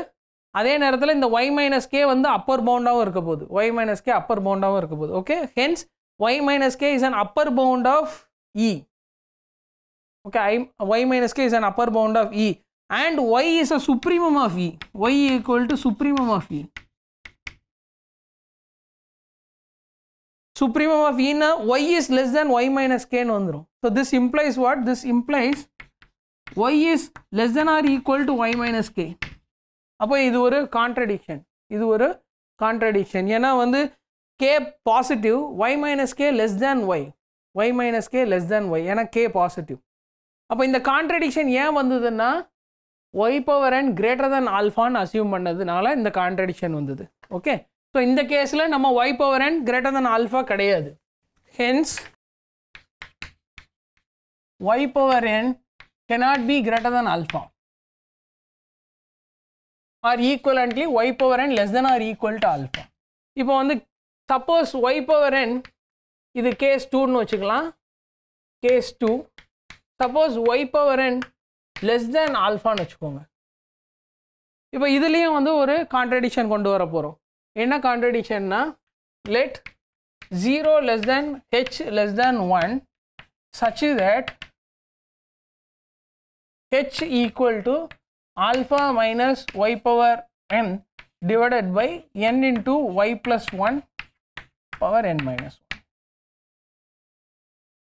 அதே நேரத்தில் இந்த y minus k வந்து upper பவுண்டாகவும் இருக்க போகுது y minus k upper பவுண்டாகவும் இருக்க போகுது okay hence y minus k is an upper bound of e okay I y minus k is an upper bound of e and y is a supremum of e y equal to supremum of e supremum of E na y is less than y minus k ன்னு வந்துரும். So this implies what? This implies y is less than or equal to y minus k. அப்போ இது ஒரு contradiction. இது ஒரு contradiction. ஏன்னா வந்து k positive, y minus k less than y. y minus k less than y. ஏன்னா k positive. அப்போ இந்த contradiction ஏன் வந்ததுன்னா y power n greater than alpha ன்னு assume பண்ணதுனால இந்த contradiction வந்தது. okay ஸோ இந்த கேஸில் நம்ம y power n greater than alpha கிடையாது hence y power n cannot be greater than alpha or equivalently y power n less than or equal to alpha இப்போ வந்து சப்போஸ் y power n இது case டூன்னு வச்சுக்கலாம் case two suppose y power n less than ஆல்ஃபான்னு வச்சுக்கோங்க இப்போ இதுலேயும் வந்து ஒரு கான்ட்ரடிக்ஷன் கொண்டு வர போகிறோம் என்ன கான்ட்ரடிக்ஷன்னா let zero less than h less than one such that h equal to alpha minus y power n by n into y plus one power n minus one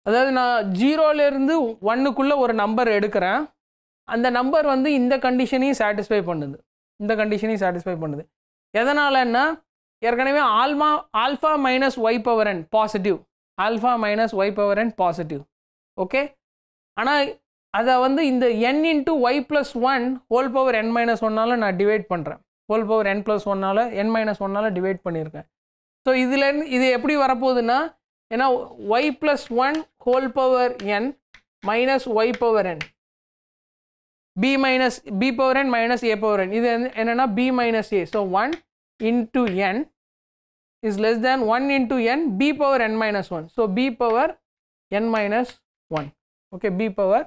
அதாவது நான் ஜீரோலேருந்து ஒன்றுக்குள்ளே ஒரு நம்பர் எடுக்கிறேன் அந்த நம்பர் வந்து இந்த கண்டிஷனையும் satisfy பண்ணுது இந்த கண்டிஷனையும் சாட்டிஸ்ஃபை பண்ணுது எதனாலன்னா ஏற்கனவே ஆல்மா alpha minus y power n positive alpha minus y power n positive okay ஆனால் அதை வந்து இந்த n into y plus one whole power n minus ஒன்னால் நான் டிவைட் பண்ணுறேன் ஹோல் பவர் என் ப்ளஸ் ஒன்னால் என் மைனஸ் ஒன்னால் டிவைட் பண்ணியிருக்கேன் ஸோ இதுலேருந்து இது எப்படி வரப்போகுதுன்னா ஏன்னா y plus one whole power n minus y power n b minus b power n minus a power n இது என்னன்னா b minus a so 1 into n is less than 1 into n b power n minus 1 so b power n minus 1 okay b power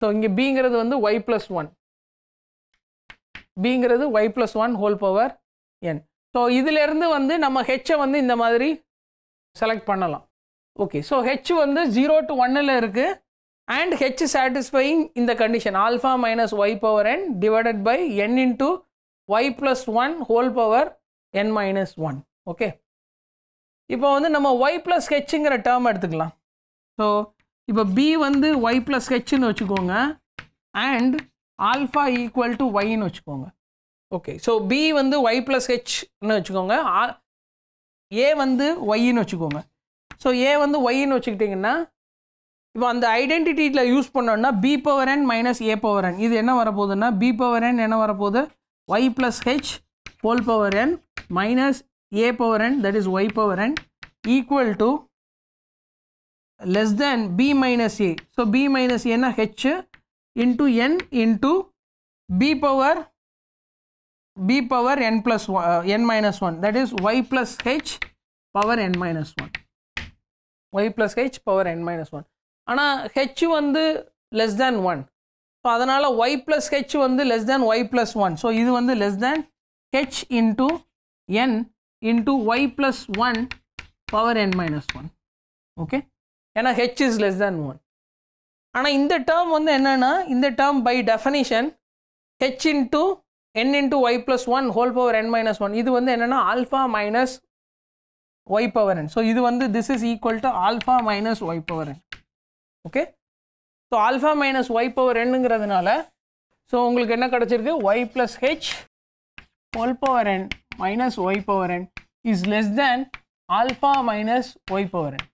so இங்கே bங்கிறது வந்து y plus 1 bங்கிறது y plus 1 whole power n ஸோ இதிலிருந்து வந்து நம்ம ஹெச்சை வந்து இந்த மாதிரி செலக்ட் பண்ணலாம் ஓகே ஸோ ஹெச் வந்து ஜீரோ டு ஒன்னில் இருக்குது அண்ட் ஹெச் satisfying இந்த condition alpha minus y power power n by n n into y plus 1 whole power n minus 1 okay இப்போ வந்து நம்ம ஒய் ப்ளஸ் hங்கிற டேர்ம் எடுத்துக்கலாம் ஸோ இப்போ பி வந்து ஒய் ப்ளஸ் hன்னு வச்சுக்கோங்க அண்ட் ஆல்ஃபா ஈக்குவல் டு ஒய்ன்னு வச்சுக்கோங்க ஓகே ஸோ பி வந்து ஒய் ப்ளஸ் ஹெச்னு வச்சுக்கோங்க ஏ வந்து ஒய்ன்னு வச்சுக்கோங்க ஸோ ஏ வந்து ஒய்ன்னு வச்சுக்கிட்டிங்கன்னா இப்போ அந்த ஐடென்டிட்டியில் யூஸ் பண்ணோம்னா b power n minus a power n இது என்ன வரப்போகுதுன்னா பி பவர் என் என்ன வரப்போகுது y plus h whole power n minus a power n that is y power n equal to less than b minus a so b minus ஏன்னா h into n into b power b power n plus one n minus one that is y plus h power n minus one y plus h power n minus one ஆனால் h வந்து less than one so அதனால் y plus h வந்து less than y plus one so இது வந்து less than h into n into y plus one power n minus one okay ஏன்னா h is less than one ஆனால் இந்த term வந்து என்னென்னா இந்த term by definition h into n into y plus one whole power n minus one இது வந்து என்னென்னா alpha minus y power n so இது வந்து this is equal to alpha minus y power n okay so alpha minus y power என்னங்கிறதுனால so உங்களுக்கு என்ன கிடச்சிருக்கு y plus h whole power n minus y power n is less than alpha minus y power n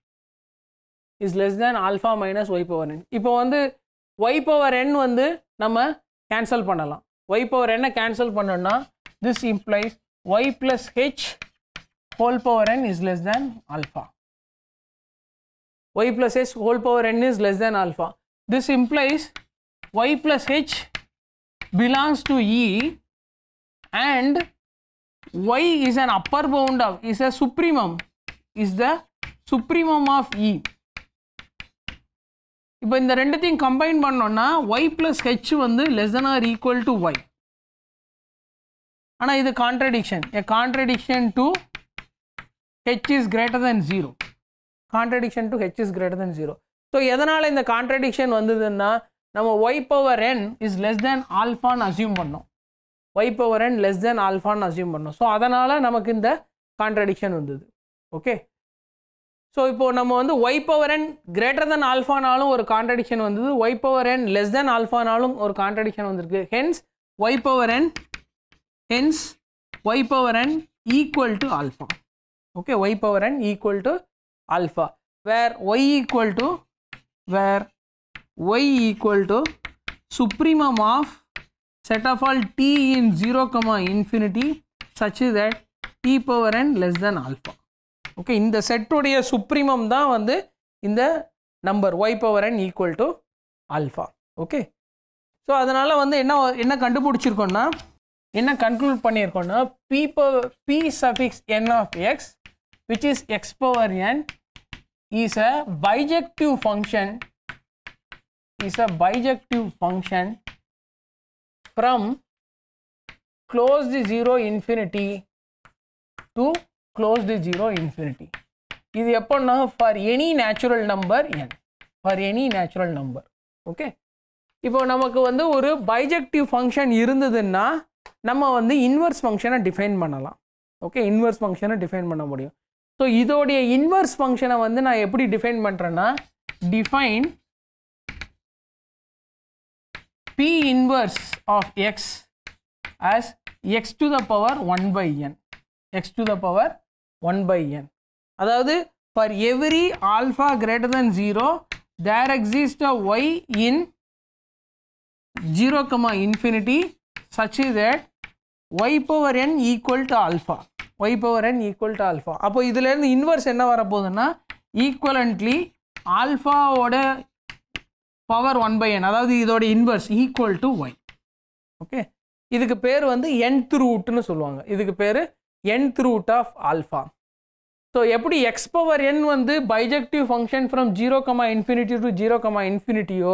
is less than alpha minus y power n இப்போ வந்து y power n வந்து நம்ம cancel பண்ணலாம் y power என்ன cancel பண்ணோம்னா this implies y plus h whole power n is less than alpha y plus h whole power n is less than alpha. This implies y plus h belongs to E and y is an upper bound of is a supremum is the supremum of E. இப்போ இந்த ரெண்டுத்தையும் combine பண்ணோன்னா y plus h வந்து less than or equal to y ஆனால் இது contradiction. A contradiction to h is greater than 0. Contradiction to h is greater than zero so எதனால் இந்த contradiction வந்ததுன்னா நம்ம y power n is less than ஆல்ஃபான்னு assume பண்ணோம் y power n less than ஆல்ஃபான்னு assume பண்ணோம் ஸோ அதனால் நமக்கு இந்த கான்ட்ரடிக்ஷன் வந்தது ஓகே ஸோ இப்போது நம்ம வந்து y power n greater than ஆல்ஃபானாலும் ஒரு கான்ட்ரடிக்ஷன் வந்தது y power n less than ஆல்ஃபானாலும் ஒரு கான்ட்ரடிக்ஷன் வந்திருக்கு hence y power n hence y power n equal to alpha okay y power n equal to alpha where y equal to where y equal to supremum of set of all t in 0 comma infinity such that t power n less than alpha okay இந்த செட்டுடைய supremum தான் வந்து இந்த number y power n equal to alpha okay so அதனால் வந்து என்ன என்ன கண்டுபிடிச்சிருக்கோம்னா என்ன கன்க்ளூட் பண்ணியிருக்கோம்னா b power p suffix n of x which is x power n is a bijective function is a bijective function from closed zero infinity to closed zero infinity இது எப்படின்னா for any natural number n for any natural number okay இப்போ நமக்கு வந்து ஒரு bijective function இருந்ததுன்னா நம்ம வந்து inverse function define பண்ணலாம் okay inverse function define பண்ண முடியும் ஸோ இதோடைய இன்வர்ஸ் ஃபங்க்ஷனை வந்து நான் எப்படி டிஃபைன் பண்ணுறேன்னா define p inverse of x as x to the power one by n x to the power one by n அதாவது for every alpha greater than zero there exist a y in zero comma infinity such is that y power n equal to alpha y power n equal to alpha அப்போ இதுலேருந்து inverse என்ன வரப்போகுதுன்னா equivalently ஆல்ஃபாவோட power one by n அதாவது இதோட inverse equal to Y okay இதுக்கு பேர் வந்து என் ரூட்னு சொல்லுவாங்க இதுக்கு பேர் n root of alpha so எப்படி எக்ஸ் பவர் என் வந்து bijective function from zero comma infinity to zero comma இன்ஃபினிட்டியோ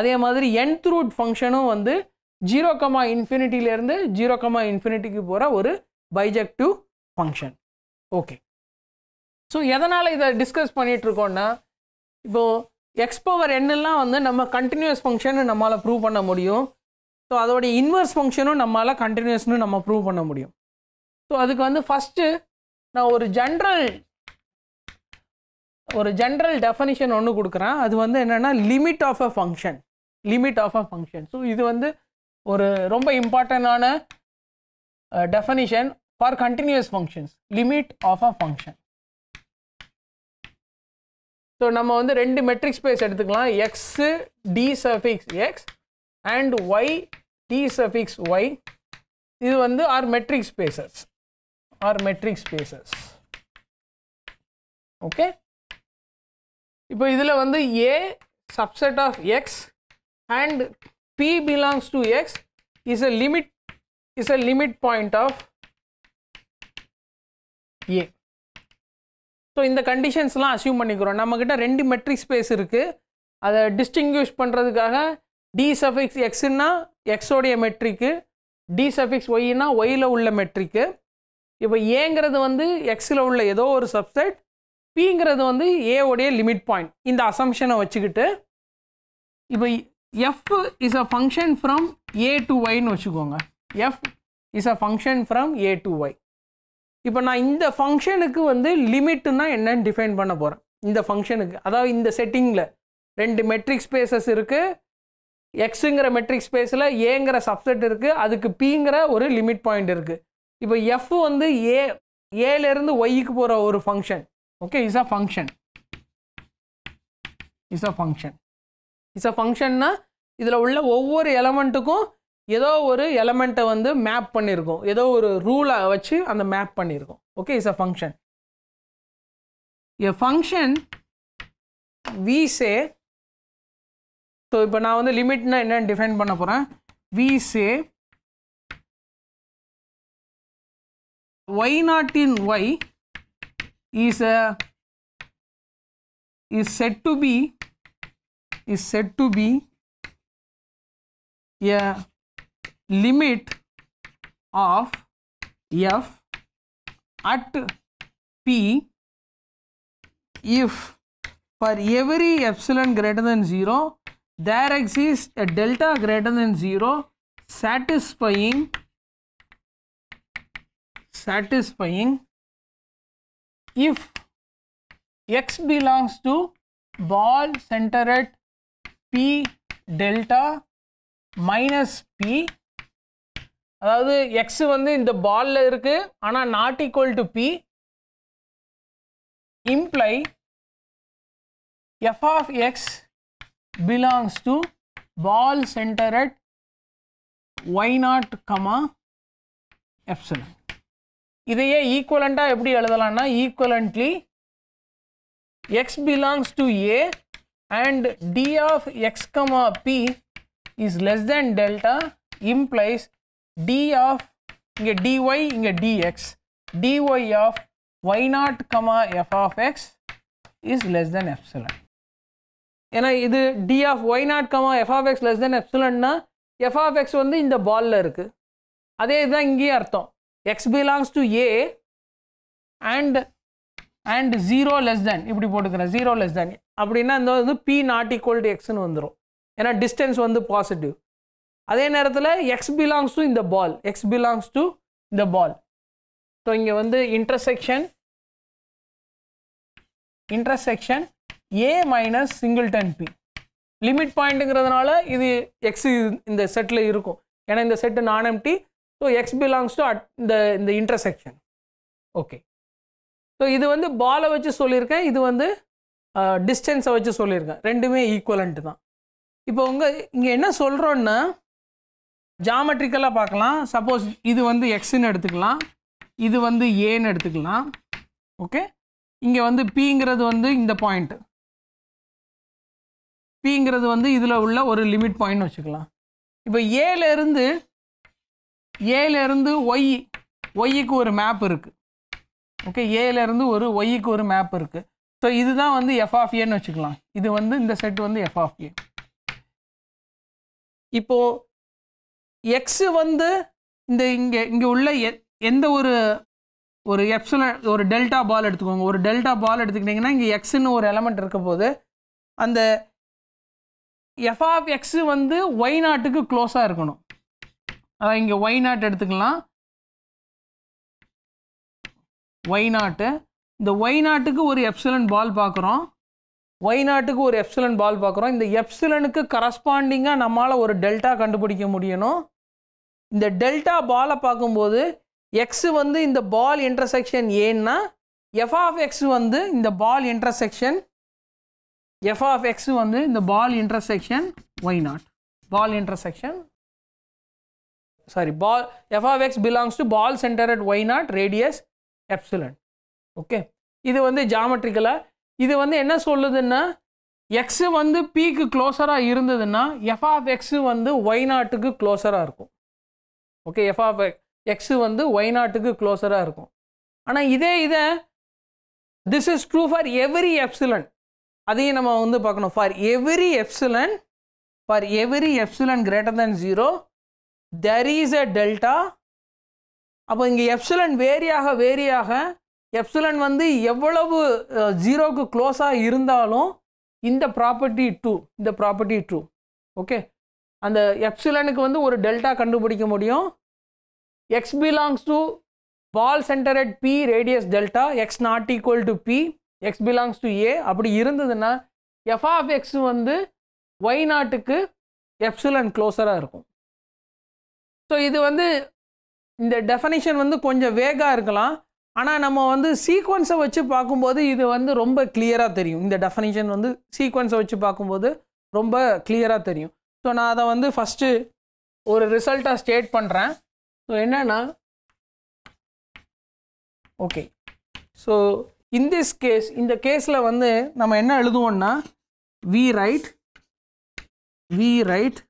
அதே மாதிரி என் ரூட் ஃபங்க்ஷனும் வந்து ஜீரோ கமா இன்ஃபினிட்டிலேருந்து ஜீரோ கமா இன்ஃபினிட்டிக்கு போகிற ஒரு பைஜெக்டிவ் ஃபங்க்ஷன் ஓகே ஸோ எதனால் இதை டிஸ்கஸ் பண்ணிகிட்டு இருக்கோன்னா இப்போது எக்ஸ் பவர் என்னெல்லாம் வந்து நம்ம கண்டினியூஸ் ஃபங்க்ஷன் நம்மளால் ப்ரூவ் பண்ண முடியும் ஸோ அதோடைய இன்வர்ஸ் ஃபங்க்ஷனும் நம்மளால் கண்டினியூஸ்னு நம்ம ப்ரூவ் பண்ண முடியும் ஸோ அதுக்கு வந்து ஃபஸ்ட்டு நான் ஒரு ஜென்ரல் ஒரு ஜென்ரல் டெஃபனிஷன் ஒன்று கொடுக்குறேன் அது வந்து என்னென்னா limit of a function limit of a function so இது வந்து ஒரு ரொம்ப இம்பார்ட்டண்டான definition for continuous functions limit of a function so நம்ம வந்து ரெண்டு மெட்ரிக் ஸ்பேஸ் எடுத்துக்கலாம் x d suffix x and y d suffix y இது வந்து are metric spaces are metric spaces okay இப்போ இதில் வந்து A subset of x and p belongs to x is a limit is a limit point of A so இந்த கண்டிஷன்ஸ்லாம் assume பண்ணிக்கிறோம் நம்மக்கிட்ட ரெண்டு மெட்ரிக் ஸ்பேஸ் இருக்குது அதை டிஸ்டிங்யூஷ் பண்ணுறதுக்காக டி சஃபிக்ஸ் எக்ஸுன்னா எக்ஸோடைய மெட்ரிக்கு டி சஃபிக்ஸ் ஒய்னா ஒயில் உள்ள மெட்ரிக்கு இப்போ ஏங்கிறது வந்து எக்ஸில் உள்ள ஏதோ ஒரு சப்செட் பிங்கிறது வந்து ஏவுடைய லிமிட் பாயிண்ட் இந்த அசம்ஷனை வச்சுக்கிட்டு இப்போ f is a function from A to ஒய்னு வச்சுக்கோங்க f is a function from A to y இப்போ நான் இந்த ஃபங்க்ஷனுக்கு வந்து லிமிட்டுன்னா என்னன்னு டிஃபைன் பண்ண போகிறேன் இந்த ஃபங்க்ஷனுக்கு அதாவது இந்த செட்டிங்கில் ரெண்டு மெட்ரிக் ஸ்பேசஸ் இருக்குது எக்ஸுங்கிற மெட்ரிக் ஸ்பேஸில் ஏங்கிற சப்செட் இருக்குது அதுக்கு பிங்கிற ஒரு லிமிட் பாயிண்ட் இருக்குது இப்போ எஃப் வந்து ஏ ஏலேருந்து ஒய்க்கு போகிற ஒரு function okay is a function is a function is a ஃபங்க்ஷன்னா இதில் உள்ள ஒவ்வொரு எலமெண்ட்டுக்கும் ஏதோ ஒரு எலமெண்ட்டை வந்து மேப் பண்ணியிருக்கோம் ஏதோ ஒரு ரூலை வச்சு அந்த மேப் பண்ணியிருக்கோம் okay is a function a function we say so இப்போ நான் வந்து லிமிட்னா என்னன்னு டிஃபைன் பண்ண போகிறேன் we say y naught in y is a is said to be is said to be a limit of f at p if for every epsilon greater than 0 there exists a delta greater than 0 satisfying satisfying if x belongs to ball center at p delta minus p அதாவது x வந்து இந்த பால்ல இருக்குது ஆனால் not equal to p imply f of x belongs to ball centre at y naught comma epsilon இதையே ஈக்குவலண்ட்டாக எப்படி எழுதலாம்னா equivalently x belongs to A and d of x comma p is less than delta implies d of இங்கே d y இங்கே d x dy of y naught comma f of x is less than epsilon ஏன்னா இது d of Y naught comma f of x less than எப்சிலன்னா f of வந்து இந்த பாலில் இருக்குது அதே இதுதான் இங்கே அர்த்தம் x belongs to A and and zero less than இப்படி போட்டுக்கிறேன் ஜீரோ லெஸ் தென் அப்படின்னா இந்த வந்து p not equal to x வந்துடும் ஏன்னா டிஸ்டன்ஸ் வந்து பாசிட்டிவ் அதே நேரத்தில் எக்ஸ் பிலாங்ஸ் டு இந்த பால் எக்ஸ் பிலாங்ஸ் டு இந்த பால் ஸோ இங்கே வந்து intersection intersection A minus singleton p limit பாயிண்ட்டுங்கிறதுனால இது எக்ஸ் இந்த செட்டில் இருக்கும் ஏன்னா இந்த set non empty so x belongs to at இந்த இந்த இன்டர்செக்ஷன் ஓகே ஸோ இது வந்து பாலை வச்சு சொல்லியிருக்கேன் இது வந்து டிஸ்டன்ஸை வச்சு சொல்லியிருக்கேன் ரெண்டுமே ஈக்குவலண்ட்டு தான் இப்போ உங்கள் இங்கே என்ன சொல்கிறோன்னா ஜாமெட்ரிக்கலாக பார்க்கலாம் சப்போஸ் இது வந்து எக்ஸுன்னு எடுத்துக்கலாம் இது வந்து ஏன்னு எடுத்துக்கலாம் ஓகே இங்கே வந்து பிங்கிறது வந்து இந்த பாயிண்ட்டு பிங்கிறது வந்து இதில் உள்ள ஒரு லிமிட் பாயிண்ட் வச்சுக்கலாம் இப்போ ஏலேருந்து ஏலேருந்து ஒய் ஒய்க்கு ஒரு மேப் இருக்குது ஓகே ஏலேருந்து ஒரு ஒய்க்கு ஒரு மேப் இருக்குது ஸோ இதுதான் வந்து எஃப் ஆஃப் ஏன்னு வச்சுக்கலாம் இது வந்து இந்த செட் வந்து எஃப் ஆஃப் ஏ இப்போது எக்ஸு வந்து இந்த இங்கே இங்கே உள்ள எந்த ஒரு ஒரு எப்சல ஒரு டெல்டா பால் எடுத்துக்கோங்க ஒரு டெல்டா பால் எடுத்துக்கிட்டிங்கன்னா இங்கே எக்ஸுன்னு ஒரு எலமெண்ட் இருக்க போது அந்த எஃப் ஆஃப் எக்ஸு வந்து ஒய் நாட்டுக்கு க்ளோஸாக இருக்கணும் அதான் இங்கே ஒய் நாட் எடுத்துக்கலாம் ஒய் நாட்டு இந்த ஒய் நாட்டுக்கு ஒரு எப்சிலன் பால் பார்க்குறோம் ஒய் நாட்டுக்கு ஒரு எப்சிலன் பால் பார்க்குறோம் இந்த எப்சிலனுக்கு கரஸ்பாண்டிங்காக நம்மளால் ஒரு டெல்டா கண்டுபிடிக்க முடியணும் இந்த டெல்டா பாலை பார்க்கும்போது எக்ஸு வந்து இந்த பால் இன்டர்செக்ஷன் ஏன்னா எஃப் ஆஃப் எக்ஸ் வந்து இந்த ball intersection f of x வந்து இந்த ball intersection y naught ball intersection sorry ball f of x belongs to ball centre at y naught radius epsilon okay இது வந்து ஜாமெட்ரிக்கலாக இது வந்து என்ன சொல்லுதுன்னா எக்ஸு வந்து பீக்கு க்ளோஸராக இருந்ததுன்னா எஃப் ஆஃப் எக்ஸு வந்து ஒய் நாட்டுக்கு க்ளோஸராக இருக்கும் ஓகே எஃப் ஆஃப் எக்ஸு வந்து ஒய் நாட்டுக்கு க்ளோஸராக இருக்கும் ஆனால் இதே இதை this is true for every epsilon அதையும் நம்ம வந்து பார்க்கணும் for every epsilon for every epsilon greater than zero there is a delta அப்போ இங்கே எப்சிலன் வேரியாக வேரியாக எப்சிலன் வந்து எவ்வளவு ஜீரோவுக்கு க்ளோஸாக இருந்தாலும் இந்த ப்ராப்பர்ட்டி டூ இந்த ப்ராப்பர்ட்டி டூ ஓகே அந்த எப்சிலனுக்கு வந்து ஒரு டெல்டா கண்டுபிடிக்க முடியும் x belongs to ball centre at p radius delta x not equal to p x belongs to A அப்படி இருந்ததுன்னா எஃப் ஆஃப் எக்ஸ் வந்து ஒய் நாட்டுக்கு எப்சிலன் க்ளோஸராக இருக்கும் ஸோ இது வந்து இந்த டெஃபனிஷன் வந்து கொஞ்சம் வேகாக இருக்கலாம் ஆனால் நம்ம வந்து சீக்வன்ஸை வச்சு பார்க்கும்போது இது வந்து ரொம்ப கிளியராக தெரியும் இந்த டெஃபனிஷன் வந்து சீக்வன்ஸை வச்சு பார்க்கும்போது ரொம்ப கிளியராக தெரியும் ஸோ நான் அதை வந்து ஃபஸ்ட்டு ஒரு ரிசல்ட்டாக ஸ்டேட் பண்ணுறேன் ஸோ என்னென்னா okay so in this case இந்த கேஸில் வந்து நம்ம என்ன எழுதுவோம்னா we write we write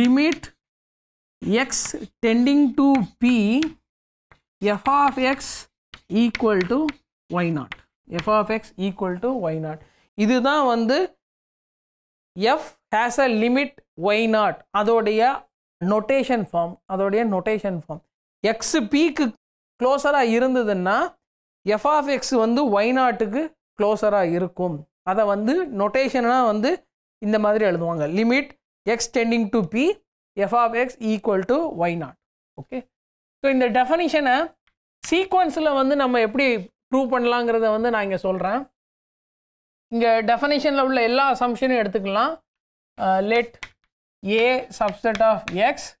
limit x tending to p f of x equal to y naught f of x equal to y naught இதுதான் வந்து f has a limit y naught அதோடைய notation form அதோடைய notation form x பிக்கு க்ளோஸராக இருந்ததுன்னா f of x வந்து y நாட்டுக்கு க்ளோஸராக இருக்கும் அதை வந்து நொட்டேஷனாக வந்து இந்த மாதிரி எழுதுவாங்க limit x tending to p f of x equal to y naught okay so இந்த டெஃபனிஷனை sequenceல வந்து நம்ம எப்படி ப்ரூவ் பண்ணலாங்கிறத வந்து நான் இங்கே சொல்கிறேன் இங்கே definitionல உள்ள எல்லா அசம்ஷனும் எடுத்துக்கலாம் Uh, let a subset of x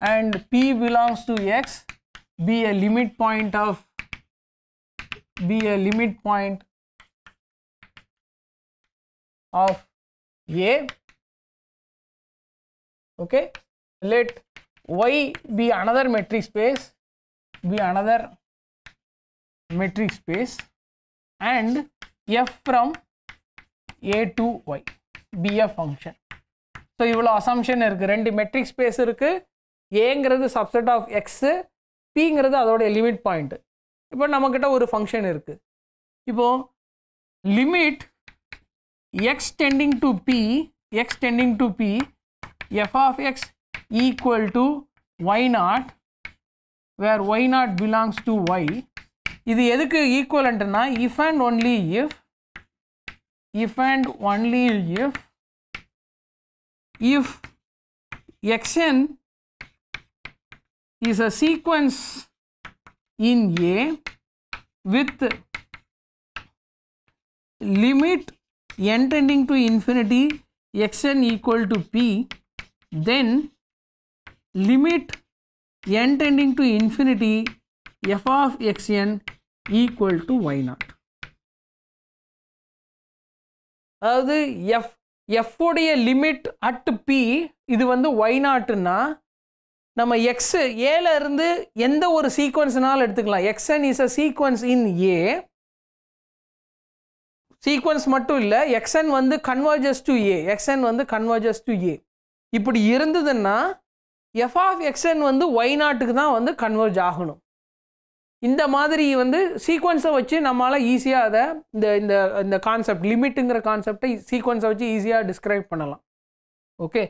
and p belongs to x be a limit point of be a limit point of a okay let y be another metric space be another metric space and f from a to y be a function so இவ்வளோ assumption இருக்குது ரெண்டு metric space இருக்குது ஏங்கிறது subset of x பிங்கிறது அதோடைய limit point இப்போ நம்மக்கிட்ட ஒரு ஃபங்க்ஷன் இருக்குது இப்போது limit x tending to p x tending to p f of x equal to y naught where y naught belongs to y இது எதுக்கு ஈக்குவலன்ட்டுனா if and only if if and only if if xn is a sequence in A with limit n tending to infinity xn equal to p then limit n tending to infinity f of xn equal to y naught. அதாவது f உடைய limit at p இது வந்து Y நாட்டுன்னா நம்ம X ஏல இருந்து எந்த ஒரு சீக்வன்ஸ்னாலும் எடுத்துக்கலாம் x n is a sequence in A sequence மட்டும் இல்லை எக்ஸ்என் வந்து கன்வர்ஜஸ் டு ஏ எக்ஸ்என் வந்து கன்வர்ஜஸ் டு ஏ இப்படி இருந்ததுன்னா எஃப் ஆஃப் எக்ஸ்என் வந்து ஒய் நாட்டுக்கு தான் வந்து கன்வர்ஜ் ஆகணும் இந்த மாதிரி வந்து சீக்வன்ஸை வச்சு நம்மளால் ஈஸியாக அதை இந்த இந்த இந்த கான்செப்ட் லிமிட்டுங்கிற கான்செப்டை சீக்வன்ஸை வச்சு ஈஸியாக டிஸ்கிரைப் பண்ணலாம் ஓகே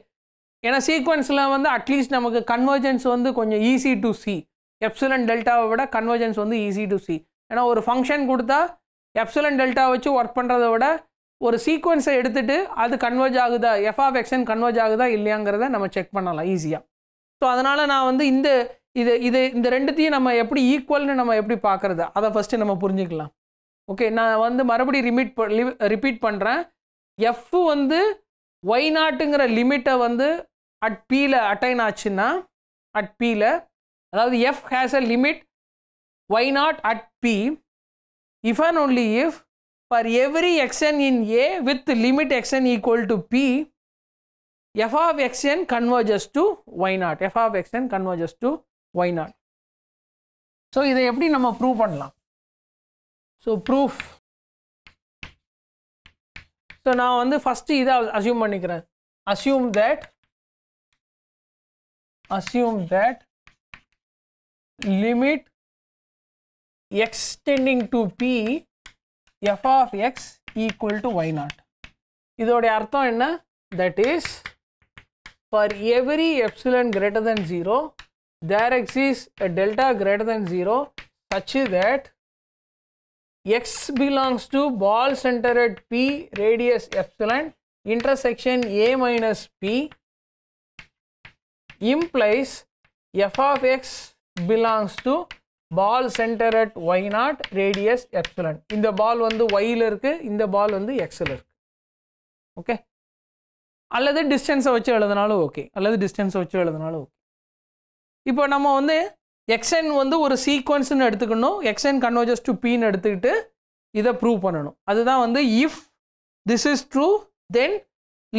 ஏன்னா சீக்வன்ஸில் வந்து அட்லீஸ்ட் நமக்கு கன்வர்ஜென்ஸ் வந்து கொஞ்சம் ஈஸி டு சி எப்சிலன் டெல்டாவை விட கன்வர்ஜென்ஸ் வந்து ஈஸி டு சி ஏன்னா ஒரு ஃபங்க்ஷன் கொடுத்தா எப்சிலன் டெல்டா வச்சு ஒர்க் பண்ணுறத விட ஒரு சீக்வன்ஸை எடுத்துகிட்டு அது கன்வெர்ஜ் ஆகுதா எஃப்ஆஃப் எக்ஸன் கன்வெர்ஜ் ஆகுதா இல்லையாங்கிறத நம்ம செக் பண்ணலாம் ஈஸியாக ஸோ அதனால் நான் வந்து இந்த இது இது இந்த ரெண்டுத்தையும் நம்ம எப்படி ஈக்குவல்னு நம்ம எப்படி பார்க்குறது அதை ஃபஸ்ட்டு நம்ம புரிஞ்சுக்கலாம் ஓகே நான் வந்து மறுபடியும் ரிமிட் ரிப்பீட் பண்ணுறேன் எஃப் வந்து ஒய் நாட்டுங்கிற லிமிட்டை வந்து அட் பியில் அட்டைன் ஆச்சுன்னா அட் பியில் அதாவது f has a limit y naught at p if and only if for every x n in A with limit x n equal to p f of x n converges to y naught f of x n converges to y naught so இதை எப்படி நம்ம prove பண்ணலாம் so proof so நான் வந்து first இதை assume பண்ணிக்கிறேன் assume that assume that limit x tending to p f of x equal to y naught இதோடைய அர்த்தம் என்ன that is for every epsilon greater than zero there exists a delta greater than 0 such that x belongs to ball center at p radius epsilon intersection a minus p implies f of x belongs to ball center at y naught radius epsilon இந்த ball வந்து yல இருக்கு இந்த ball வந்து xல இருக்கு okay அல்லது டிஸ்டன்ஸை வச்சு எழுதினாலும் okay அல்லது டிஸ்டன்ஸை வச்சு எழுதினாலும் ஓகே இப்போ நம்ம வந்து எக்ஸ்என் வந்து ஒரு சீக்வன்ஸ்னு எடுத்துக்கணும் எக்ஸ்என் கன்வர்ஜஸ் டு பின்னு எடுத்துக்கிட்டு இதை ப்ரூவ் பண்ணணும் அதுதான் வந்து if this is true then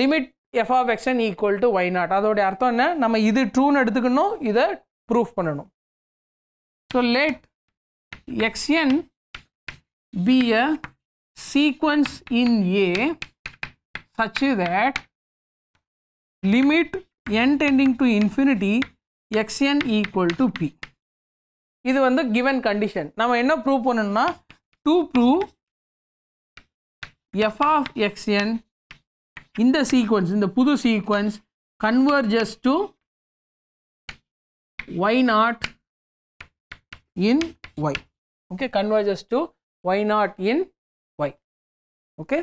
limit f of x n equal to y naught அதோடைய அர்த்தம் என்ன நம்ம இது ட்ரூன்னு எடுத்துக்கணும் இதை ப்ரூஃப் பண்ணணும் so let x n be a sequence in A such that limit n tending to infinity xn equal to p இது வந்து கிவன் கண்டிஷன் நம்ம என்ன ப்ரூவ் பண்ணணும்னா to prove f of x n இந்த sequence இந்த புது sequence converges to y naught in y okay converges y0 in naught in y okay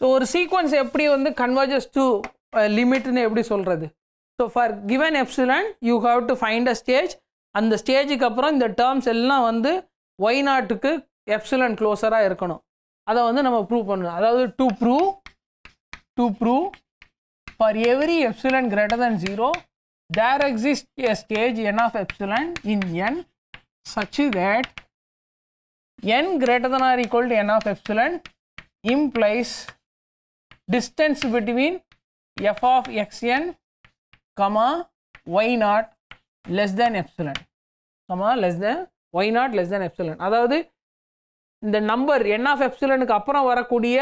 so ஒரு sequence எப்படி வந்து கன்வர்ஜஸ் uh, limit நே எப்படி சொல்கிறது so for given epsilon you have to find a stage அந்த ஸ்டேஜுக்கு அப்புறம் இந்த டேர்ம்ஸ் எல்லாம் வந்து ஒய் நாட்டுக்கு எப்சிலன் க்ளோஸராக இருக்கணும் அதை வந்து நம்ம ப்ரூவ் பண்ணணும் அதாவது to prove to prove for every epsilon greater than zero there exist a stage n of epsilon in n such that n greater than or equal to n of epsilon implies distance between f of x n comma y not less than epsilon comma less than y not less than epsilon அதாவது இந்த number N of எப்சிலனுக்கு அப்புறம் வரக்கூடிய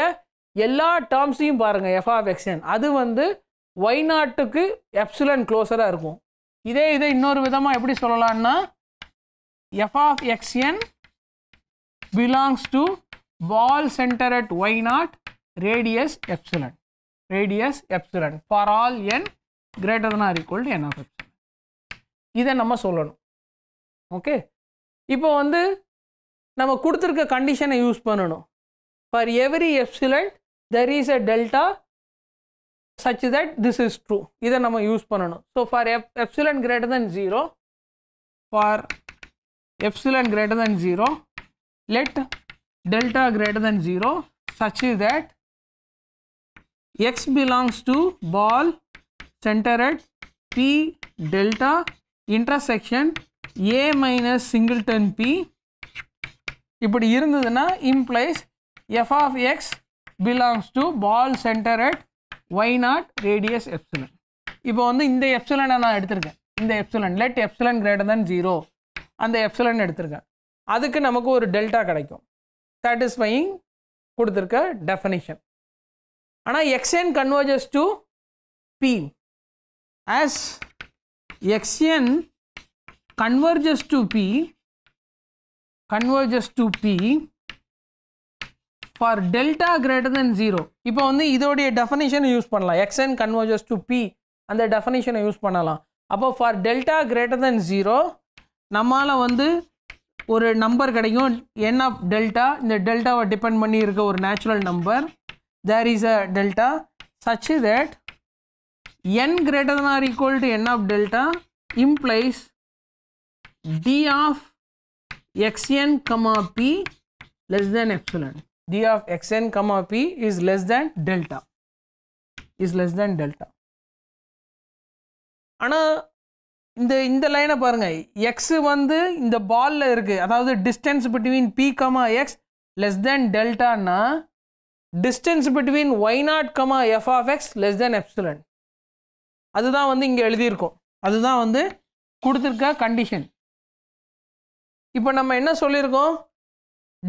எல்லா டேர்ம்ஸையும் பாருங்கள் F of xn அது வந்து y நாட்டுக்கு epsilon க்ளோஸராக இருக்கும் இதே இதை இன்னொரு விதமாக எப்படி சொல்லலான்னா f of x n belongs to ball centre at y naught radius epsilon radius epsilon for all n greater than or equal to n of இதை நம்ம சொல்லணும் ஓகே இப்போ வந்து நம்ம கொடுத்துருக்க கண்டிஷனை யூஸ் பண்ணணும் for every epsilon there is a delta such that this is true இதை நம்ம யூஸ் பண்ணணும் so for f epsilon greater than zero for epsilon greater than zero let delta greater than zero is that x belongs to ball center at P delta intersection A minus singleton P இப்படி இருந்ததுன்னா implies f of x belongs to ball center at y naught radius epsilon இப்போ வந்து இந்த epsilon நான் எடுத்திருக்கேன் இந்த epsilon let epsilon greater than 0 அந்த epsilon எடுத்திருக்கேன் அதுக்கு நமக்கு ஒரு delta கடைக்கும் satisfying கொடுத்துருக்க definition ஆனால் XN converges to P as xn converges to p converges to p for delta greater than zero இப்போ வந்து இதோடைய டெஃபனேஷனை யூஸ் பண்ணலாம் எக்ஸ்என் கன்வர்ஜஸ் டு பி அந்த டெஃபனேஷனை யூஸ் பண்ணலாம் அப்போ for delta greater than zero நம்மளால் வந்து ஒரு நம்பர் கிடைக்கும் n ஆஃப் டெல்டா இந்த டெல்டாவை டிபெண்ட் பண்ணி இருக்க ஒரு natural number there is a delta such that n greater than or equal to n of delta implies d of xn comma p less than epsilon d of xn comma p is less than delta is less than delta ஆனால் இந்த இந்த லைனை பாருங்கள் x வந்து இந்த பாலில் இருக்குது அதாவது distance between p comma x less than டெல்டான்னா distance between y naught comma f of x less than epsilon அதுதான் வந்து இங்கே எழுதியிருக்கோம் அதுதான் வந்து கொடுத்துருக்க கண்டிஷன் இப்போ நம்ம என்ன சொல்லியிருக்கோம்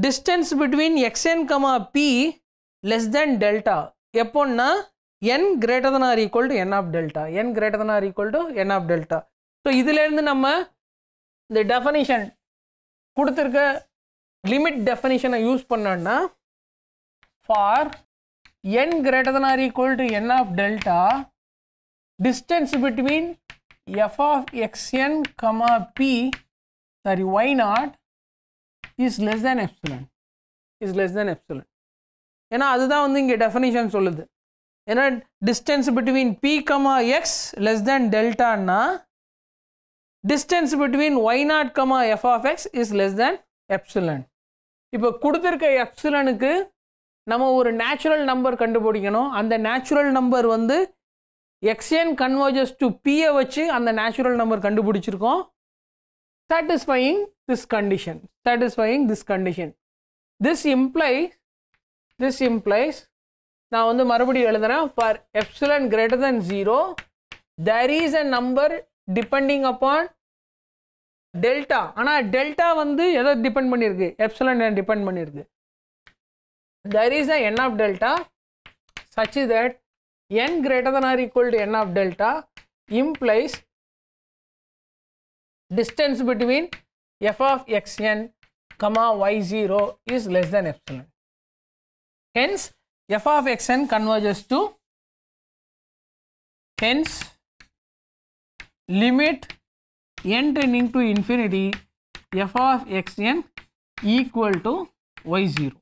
distance between x n comma p less than delta எப்போன்னா n greater than or equal to n of delta n greater than or equal to n of delta so இதுலேருந்து நம்ம இந்த டெஃபனிஷன் கொடுத்துருக்க லிமிட் டெஃபனிஷனை யூஸ் பண்ணோன்னா for n greater than or equal to n of delta distance between f of xn comma p sorry y naught is less than epsilon is less than epsilon ஏன்னா அதுதான் வந்து இங்கே definition சொல்லுது ஏன்னா distance between p comma x less than டெல்டான்னா distance between y naught comma f of x is less than epsilon இப்போ கொடுத்துருக்க எப்சிலனுக்கு நம்ம ஒரு நேச்சுரல் நம்பர் கண்டுபிடிக்கணும் அந்த நேச்சுரல் நம்பர் வந்து எக்ஸ்என் கன்வர்ஜஸ் டு பியை வச்சு அந்த நேச்சுரல் நம்பர் கண்டுபிடிச்சிருக்கோம் satisfying this condition satisfying this condition this implies this implies நான் வந்து மறுபடியும் எழுதுறேன் for epsilon greater than zero there is a number depending upon delta ஆனால் டெல்டா வந்து எதை டிபெண்ட் பண்ணியிருக்கு எப்சிலன் டிபெண்ட் பண்ணியிருக்கு there is a n of delta such that n greater than or equal to n of delta implies distance between f of xn comma y0 is less than epsilon. Hence, f of xn converges to hence limit n tending to infinity f of xn equal to y0.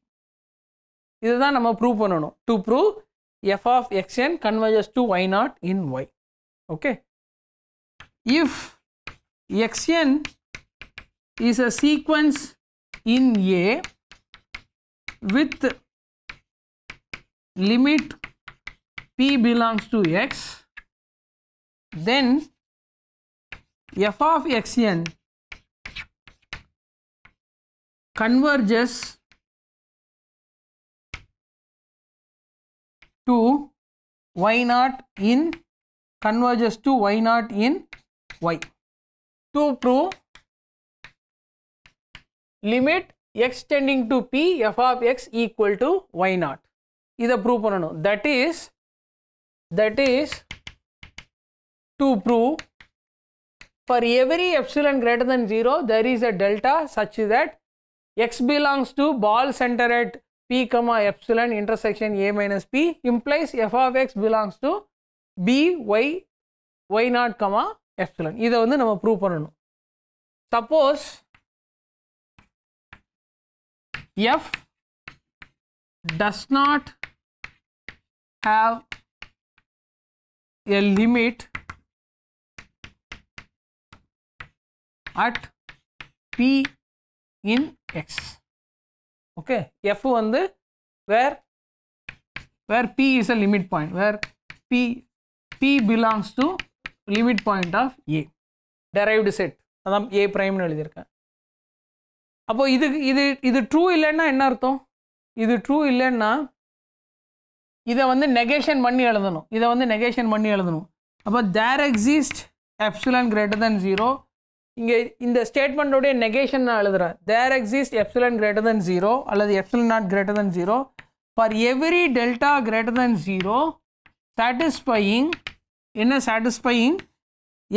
இதுதான் நம்ம prove பண்ணணும் To prove f of xn converges to y naught in y. Okay. If xn is a sequence in A with limit p belongs to x, then f of xn converges to y naught in converges to y naught in y. To prove limit x tending to p f of x equal to y naught. இதை prove பண்ணணும் that is that is to prove for every epsilon greater than 0 there is a delta such that x belongs to ball center at p comma epsilon intersection a minus p implies f of x belongs to b y y naught comma epsilon இதை வந்து நம்ம prove பண்ணணும் suppose f does not have a limit at p in x okay f வந்து where where p is a limit point where p p belongs to limit point of A derived set அதான் A ப்ரைம்னு எழுதியிருக்கேன் அப்போது இதுக்கு இது இது true இல்லைன்னா என்ன அர்த்தம் இது ட்ரூ இல்லைன்னா இதை வந்து நெகேஷன் பண்ணி எழுதணும் இதை வந்து நெகேஷன் பண்ணி எழுதணும் அப்போ there exist epsilon greater than zero இங்கே இந்த ஸ்டேட்மெண்ட்டோடைய நெகேஷன் நான் எழுதுகிறேன் there exist epsilon greater than zero அல்லது epsilon naught greater than zero for every delta greater than zero satisfying என்ன satisfying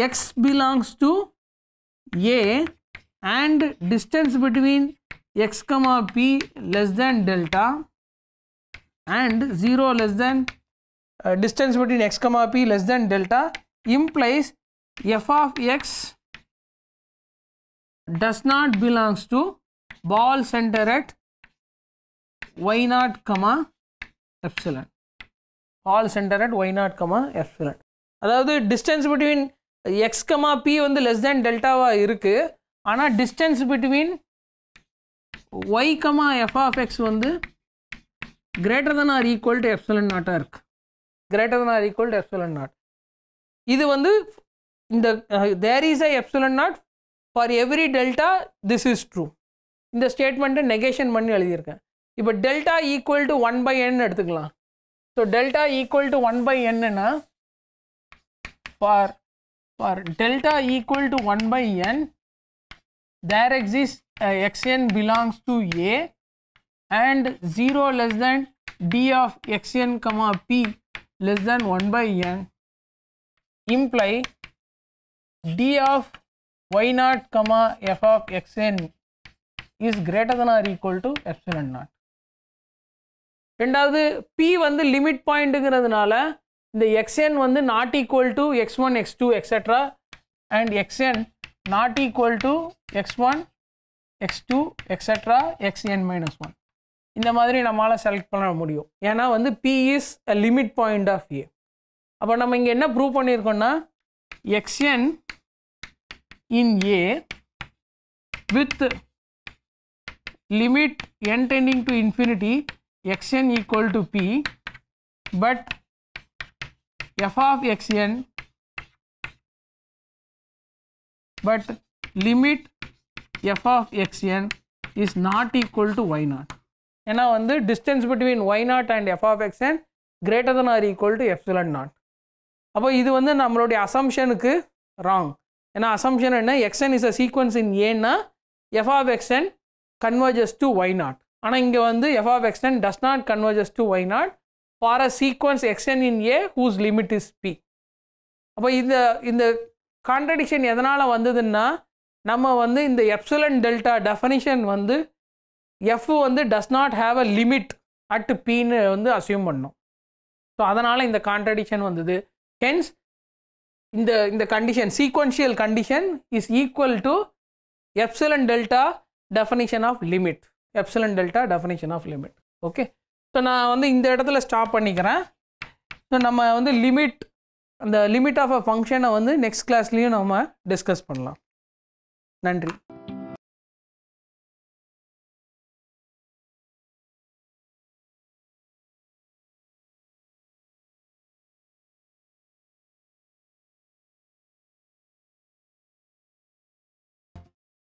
x belongs to A and distance between x comma p less than delta and 0 less than uh, distance between x comma p less than delta implies f of x does not belongs to ball center at y naught comma epsilon ball center at y naught comma epsilon அதாவது distance between x comma p வந்து less than delta வா இருக்கு ஆனா distance between y comma f of x வந்து greater than or equal to epsilon naught ஆ இருக்கு greater than or equal to epsilon naught இது வந்து இந்த there is a epsilon naught for every delta this is true இந்த ஸ்டேட்மெண்ட்டை negation பண்ணி எழுதியிருக்கேன் இப்போ delta equal to one by n எடுத்துக்கலாம் so delta equal to one by என்னன்னா for for delta equal to one by n there exists uh, xn belongs to a and 0 less than d of xn comma p less than 1 by n imply d of y naught comma f of n is greater than or equal to epsilon naught. ரெண்டாவது p வந்து limit பாயிண்ட்டுங்கிறதுனால இந்த xn வந்து not equal to x one x two extra and xn not equal to x one x two minus 1. Minus one இந்த மாதிரி நம்மளால் select பண்ண முடியும் ஏன்னா வந்து p is a limit point of a. அப்போ நம்ம இங்கே என்ன ப்ரூவ் பண்ணியிருக்கோம்னா x n in A with limit n tending to infinity xn equal to p but f of xn but limit f of xn is not equal to y naught ஏன்னா வந்து distance between y naught and f of xn greater than or equal to epsilon naught அப்போ இது வந்து நம்மளுடைய அசம்ஷனுக்கு wrong ஏன்னா assumption என்ன x n is a sequence in ஏன்னா f of x n converges to y naught ஆனால் இங்கே வந்து f of x n does not converges to y naught for a sequence x n in A whose limit is p அப்போ இந்த இந்த contradiction எதனால் வந்ததுன்னா நம்ம வந்து இந்த எப்சலன் டெல்டா டெஃபனிஷன் வந்து எஃப் வந்து does not have a limit at பின்னு வந்து அசியூம் பண்ணோம் ஸோ அதனால் இந்த கான்ட்ரடிக்ஷன் வந்தது ஹென்ஸ் இந்த இந்த condition sequential condition is equal to epsilon delta definition of limit epsilon delta definition of limit okay so நான் வந்து இந்த இடத்துல ஸ்டாப் பண்ணிக்கிறேன் ஸோ நம்ம வந்து லிமிட் அந்த லிமிட் ஆஃப் அ ஃபங்க்ஷனை வந்து நெக்ஸ்ட் கிளாஸ்லேயும் நம்ம டிஸ்கஸ் பண்ணலாம் நன்றி